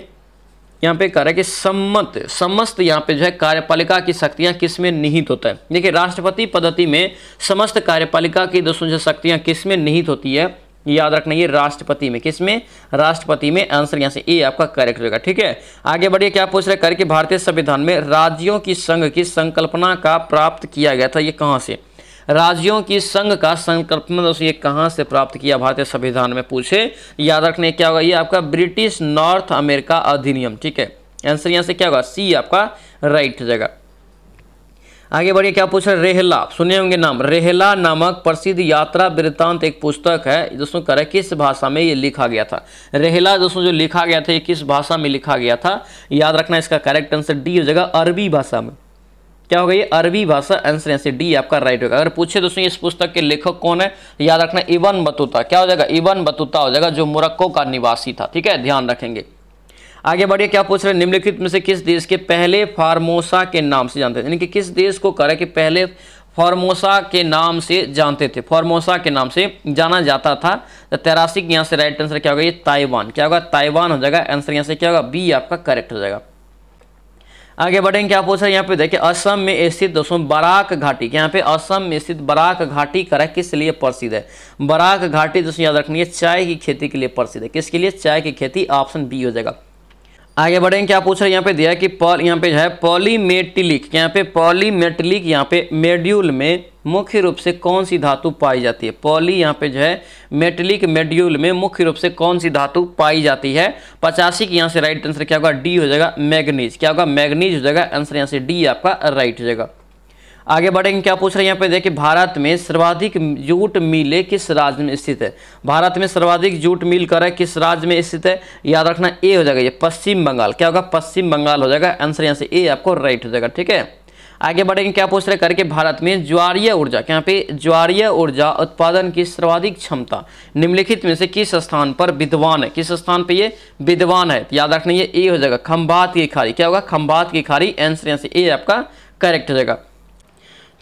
यहाँ पे कह रहा है कि सम्मत समस्त यहाँ पे जो है कार्यपालिका की शक्तियाँ किस में निहित होता है देखिए राष्ट्रपति पद्धति में समस्त कार्यपालिका की दोस्तों जो शक्तियाँ किस में निहित होती है याद रखना ये राष्ट्रपति में किस में राष्ट्रपति में आंसर यहाँ से ए आपका करेक्ट होगा ठीक है आगे बढ़िए क्या पूछ रहे करके भारतीय संविधान में राज्यों की संघ की संकल्पना का प्राप्त किया गया था ये कहाँ से राज्यों की संघ का संकल्पना ये कहाँ से प्राप्त किया भारतीय संविधान में पूछे याद रखने क्या होगा ये आपका ब्रिटिश नॉर्थ अमेरिका अधिनियम ठीक है आंसर यहाँ से क्या होगा सी आपका राइट जगह आगे बढ़िए क्या पूछ रहे रेहला सुने होंगे नाम रेहला नामक प्रसिद्ध यात्रा वृत्तांत एक पुस्तक है दोस्तों कह रहे किस भाषा में ये लिखा गया था रेहला दोस्तों जो लिखा गया था ये किस भाषा में लिखा गया था याद रखना इसका करेक्ट आंसर डी हो जाएगा अरबी भाषा में क्या होगा ये अरबी भाषा आंसर यहाँ से डी आपका राइट होगा अगर पूछे दोस्तों इस पुस्तक के लेखक कौन है याद रखना इवन बतूता क्या हो जाएगा इवन बतूता हो जाएगा जो मुरक्को का निवासी था ठीक है ध्यान रखेंगे आगे बढ़िए क्या पूछ रहे हैं निम्नलिखित में से किस देश के पहले फार्मोसा के नाम से जानते थे यानी कि किस देश को करें कि पहले फार्मोसा के नाम से जानते थे फार्मोसा के नाम से जाना जाता था तो तेरासी यहाँ से राइट आंसर क्या होगा ये ताइवान क्या होगा ताइवान हो जाएगा आंसर यहाँ से क्या होगा बी आपका करेक्ट हो जाएगा आगे बढ़ेंगे क्या पूछ रहे हैं यहाँ पे देखिए असम में स्थित दोस्तों बराक घाटी यहाँ पे असम में स्थित बराक घाटी करा किस लिए प्रसिद्ध है बराक घाटी दोस्तों याद रखनी है चाय की खेती के लिए प्रसिद्ध है किसके लिए चाय की खेती ऑप्शन बी हो जाएगा आगे बढ़ेंगे क्या पूछ रहे हैं यहाँ पे दिया कि पॉल यहाँ पे है पॉलीमेटिलिक यहाँ पे पॉलीमेटिलिक यहाँ पे मेड्यूल में मुख्य रूप से कौन सी धातु पाई जाती है पॉली यहाँ पे जो है मेटलिक मेड्यूल में मुख्य रूप से कौन सी धातु पाई जाती है पचासी की यहाँ से राइट आंसर क्या होगा डी हो जाएगा मैग्नीज क्या होगा मैग्नीज हो जाएगा आंसर यहाँ से डी आपका राइट हो जाएगा आगे बढ़ेंगे क्या पूछ रहे हैं यहाँ पे देखिए भारत में सर्वाधिक जूट मिले किस राज्य में स्थित है भारत में सर्वाधिक जूट मिल कर किस राज्य में स्थित है याद रखना ए हो जाएगा ये पश्चिम बंगाल क्या होगा पश्चिम बंगाल हो जाएगा आंसर यहाँ से ए आपको राइट हो जाएगा ठीक है आगे बढ़ेंगे क्या पूछ रहे करके भारत में ज्वारीय ऊर्जा यहाँ पे ज्वारीय ऊर्जा उत्पादन की सर्वाधिक क्षमता निम्नलिखित में से किस स्थान पर विद्वान है किस स्थान पे ये विद्वान है याद रखना ये ए हो जाएगा खम्भात की खाड़ी क्या होगा खम्भात की खाड़ी आंसर यहाँ से ए आपका करेक्ट हो जाएगा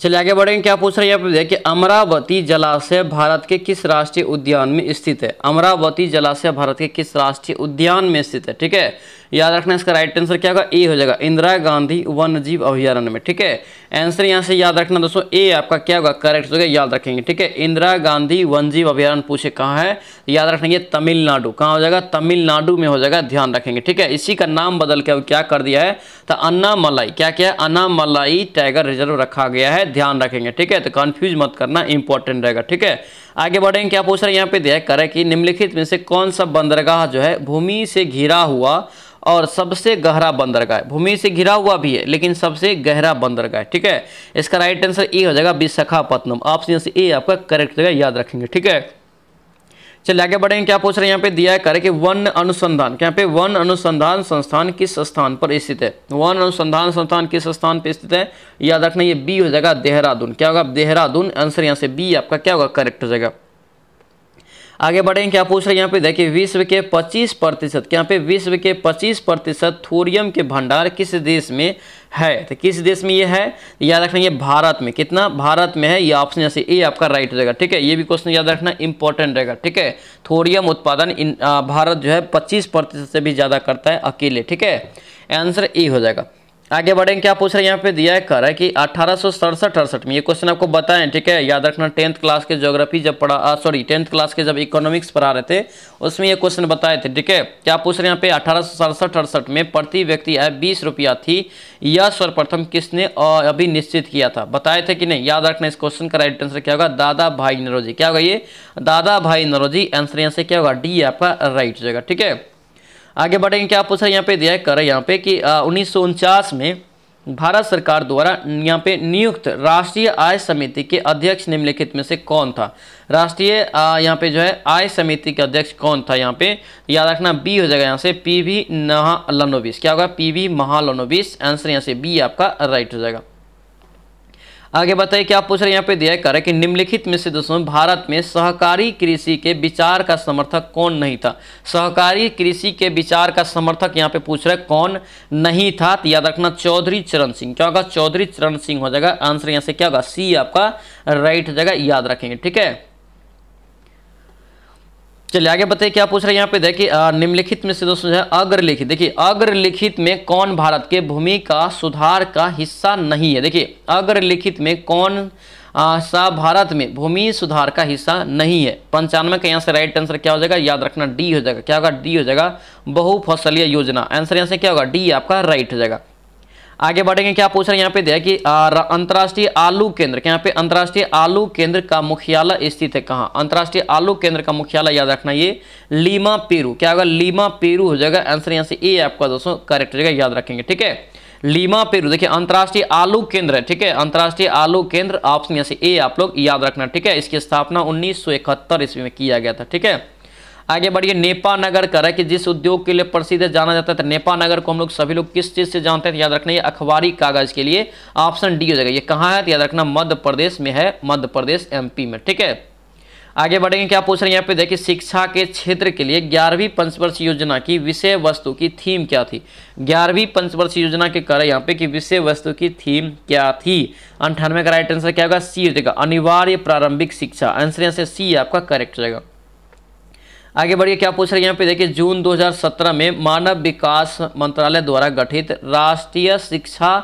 चलिए आगे बढ़ेंगे क्या पूछ रहे हैं यहाँ पे देखिए अमरावती जलाशय भारत के किस राष्ट्रीय उद्यान में स्थित है अमरावती जलाशय भारत के किस राष्ट्रीय उद्यान में स्थित है ठीक है याद रखना इसका राइट आंसर क्या होगा ए हो जाएगा इंदिरा गांधी वन्य जीव अभ्यारण्य में ठीक है आंसर यहाँ से याद रखना दोस्तों ए आपका क्या होगा करेक्ट तो गया याद रखेंगे ठीक है इंदिरा गांधी वन जीव अभ्यारण्य पूछे कहाँ है याद रखेंगे तमिलनाडु कहाँ हो जाएगा तमिलनाडु में हो जाएगा ध्यान रखेंगे ठीक है इसी का नाम बदल के अब क्या कर दिया है तो अन्नामलाई क्या क्या है टाइगर रिजर्व रखा गया है ध्यान रखेंगे ठीक है तो कन्फ्यूज मत करना इंपॉर्टेंट रहेगा ठीक है आगे बढ़ेंगे क्या पूछ रहे हैं यहाँ पे दिया करें कि निम्नलिखित में से कौन सा बंदरगाह जो है भूमि से घिरा हुआ और सबसे गहरा बंदरगाह है भूमि से घिरा हुआ भी है लेकिन सबसे गहरा बंदरगाह है ठीक है इसका राइट आंसर ए हो जाएगा विशाखापत्तनम ऑप्शन ए आपका करेक्ट जगह याद रखेंगे ठीक है चलिए आगे बढ़ेंगे क्या पूछ रहे हैं यहाँ पे दिया है करे कि वन अनुसंधान यहाँ पे वन अनुसंधान संस्थान किस स्थान पर स्थित है वन अनुसंधान संस्थान किस स्थान पर स्थित है याद रखना ये बी हो जाएगा देहरादून क्या होगा देहरादून आंसर यहाँ से बी आपका क्या होगा करेक्ट हो जाएगा आगे बढ़ेंगे क्या पूछ रहे हैं यहाँ पे देखिए विश्व के 25 प्रतिशत यहाँ पे विश्व के 25 प्रतिशत थोरियम के भंडार किस देश में है तो किस देश में ये है याद रखना ये भारत में कितना भारत में है ये ऑप्शन जैसे ए आपका राइट हो जाएगा ठीक है ये भी क्वेश्चन याद रखना इंपॉर्टेंट रहेगा ठीक है थोरियम उत्पादन भारत जो है पच्चीस प्रतिशत से भी ज़्यादा करता है अकेले ठीक है आंसर ए हो जाएगा आगे बढ़ेंगे क्या पूछ रहे हैं यहाँ पे दिया है कर है कि अठारह सौ सड़सठ में ये क्वेश्चन आपको बताएं ठीक है याद रखना टेंथ क्लास के ज्योग्राफी जब पढ़ा सॉरी टेंथ क्लास के जब इकोनॉमिक्स पढ़ा रहे थे उसमें ये क्वेश्चन बताए थे ठीक है क्या पूछ रहे हैं यहाँ पे अठारह सौ सड़सठ अड़सठ में प्रति व्यक्ति आय बीस रुपया थी यह सर्वप्रथम किसने अभी निश्चित किया था बताए थे कि नहीं याद रखना इस क्वेश्चन का राइट आंसर क्या होगा दादा भाई नरोजी क्या होगा ये दादा भाई नरोजी आंसर यहाँ से क्या होगा डी आपका राइट जगह ठीक है आगे बढ़ेंगे क्या पूछा यहाँ पे दिया है कर यहाँ पे कि उन्नीस में भारत सरकार द्वारा यहाँ पे नियुक्त राष्ट्रीय आय समिति के अध्यक्ष निम्नलिखित में से कौन था राष्ट्रीय यहाँ पे जो है आय समिति के अध्यक्ष कौन था यहाँ पे याद रखना बी हो जाएगा यहाँ से पी वी नहा क्या होगा पी वी महालनोबिस आंसर यहाँ से बी आपका राइट हो जाएगा आगे बताइए क्या पूछ रहे हैं यहाँ पे दिया है कर कि निम्नलिखित में से दोस्तों भारत में सहकारी कृषि के विचार का समर्थक कौन नहीं था सहकारी कृषि के विचार का समर्थक यहाँ पे पूछ रहे कौन नहीं था तो याद रखना चौधरी चरण सिंह क्या होगा चौधरी चरण सिंह हो जाएगा आंसर यहाँ से क्या होगा सी आपका राइट हो जाएगा याद रखेंगे ठीक है चलिए आगे बताइए क्या पूछ रहे हैं यहाँ पे देखिए निम्नलिखित में से दोस्तों जो है अग्रलिखित देखिए अग्रलिखित में कौन भारत के भूमि का सुधार का हिस्सा नहीं है देखिए अग्रलिखित में कौन आ, सा भारत में भूमि सुधार का हिस्सा नहीं है पंचानवे का यहाँ से राइट आंसर क्या हो जाएगा याद रखना डी हो जाएगा क्या होगा डी हो जाएगा बहुफसलीय योजना आंसर यहाँ से क्या होगा डी आपका राइट हो जाएगा आगे बढ़ेंगे क्या पूछ रहे हैं यहाँ पे दिया कि अंतर्राष्ट्रीय आलू केंद्र यहाँ पे अंतर्राष्ट्रीय आलू केंद्र का मुख्यालय स्थित है कहाँ अंतर्राष्ट्रीय आलू केंद्र का मुख्यालय याद रखना ये लीमा पेरू क्या होगा लीमा पेरू हो जाएगा आंसर यहाँ से ए आपका दोस्तों करेक्ट जगह याद रखेंगे ठीक है लीमा पेरू देखिए अंतर्राष्ट्रीय आलू केंद्र है ठीक है अंतर्राष्ट्रीय आलू केंद्र ऑप्शन यहाँ से ए आप लोग याद रखना ठीक है इसकी स्थापना उन्नीस सौ इकहत्तर ईस्वी में किया गया था ठीक है आगे बढ़िए नेपा नगर का कि जिस उद्योग के लिए प्रसिद्ध जाना जाता है तो नेपा नगर को हम लोग सभी लोग किस चीज़ से जानते हैं तो याद रखना ये अखबारी कागज के लिए ऑप्शन डी हो जाएगा ये कहा है तो याद रखना मध्य प्रदेश में है मध्य प्रदेश एमपी में ठीक है आगे बढ़ेंगे क्या पूछ रहे हैं यहाँ पे देखिए शिक्षा के क्षेत्र के लिए ग्यारहवीं पंचवर्ष योजना की विषय वस्तु की थीम क्या थी ग्यारहवीं पंचवर्ष योजना के कर यहाँ पे कि विषय वस्तु की थीम क्या थी अंठानवे का राइट आंसर क्या होगा सी हो जाएगा अनिवार्य प्रारंभिक शिक्षा आंसर यहाँ से सी आपका करेक्ट हो जाएगा आगे बढ़िए क्या पूछ रहे हैं यहाँ पे देखिए जून 2017 में मानव विकास मंत्रालय द्वारा गठित राष्ट्रीय शिक्षा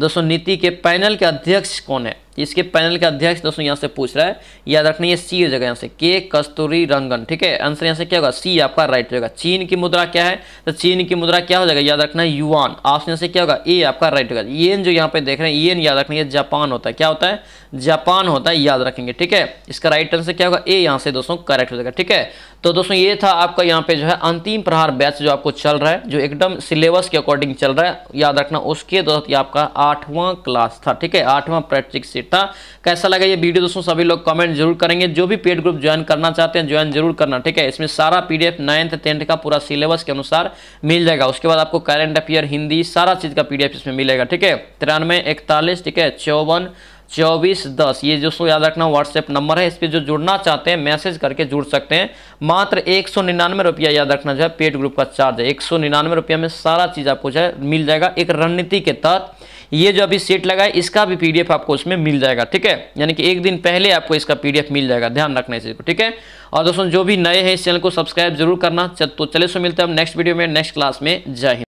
दोस्तों नीति के पैनल के अध्यक्ष कौन है इसके पैनल के अध्यक्ष दोस्तों यहाँ से पूछ रहा है याद रखना ये सी हो जाएगा यहाँ से के कस्तूरी रंगन ठीक है आंसर यहाँ से क्या होगा सी आपका राइट हो जाएगा चीन की मुद्रा क्या है तो चीन की मुद्रा क्या हो जाएगा याद रखना युआन ऑप्शन यहाँ से क्या होगा ए आपका राइट होगा येन जो यहाँ पे देख रहे हैं येन याद रखना ये जापान होता है क्या होता है जापान होता है याद रखेंगे ठीक है इसका राइट आंसर क्या होगा ए यहाँ से दोस्तों करेक्ट हो जाएगा ठीक है तो दोस्तों ये था आपका यहाँ पे जो है अंतिम प्रहार बैच जो आपको चल रहा है जो एकदम सिलेबस के अकॉर्डिंग चल रहा है याद रखना उसके दोस्त आपका आठवां क्लास था ठीक है आठवां प्रैक्टिक सीट था कैसा लगा ये वीडियो दोस्तों सभी लोग कमेंट जरूर करेंगे जो भी पेड ग्रुप ज्वाइन करना चाहते हैं ज्वाइन जरूर करना ठीक है इसमें सारा P D F ninth tenth का पूरा सिलेबस के अनुसार मिल जाएगा उसके बाद आपको करेंट अफेयर हिंदी सारा चीज़ का पीडीएफ इसमें मिलेगा ठीक है तिरानवे इकतालीस ठीक है चौवन चौबीस दस ये दोस्तों याद रखना व्हाट्सएप नंबर है इस पर जो जुड़ना चाहते हैं मैसेज करके जुड़ सकते हैं मात्र एक सौ निन्यानवे रुपया याद रखना जो है पेड ग्रुप का चार्ज है एक सौ निन्यानवे रुपया में सारा चीज़ आपको जो है मिल जाएगा एक रणनीति के तहत ये जो अभी सेट लगा है इसका भी पीडीएफ आपको उसमें मिल जाएगा ठीक है यानी कि एक दिन पहले आपको इसका पीडीएफ मिल जाएगा ध्यान रखना इसको ठीक है और दोस्तों जो भी नए हैं इस चैनल को सब्सक्राइब जरूर करना तो चले सो मिलते हैं नेक्स्ट वीडियो में नेक्स्ट क्लास में जय हिंद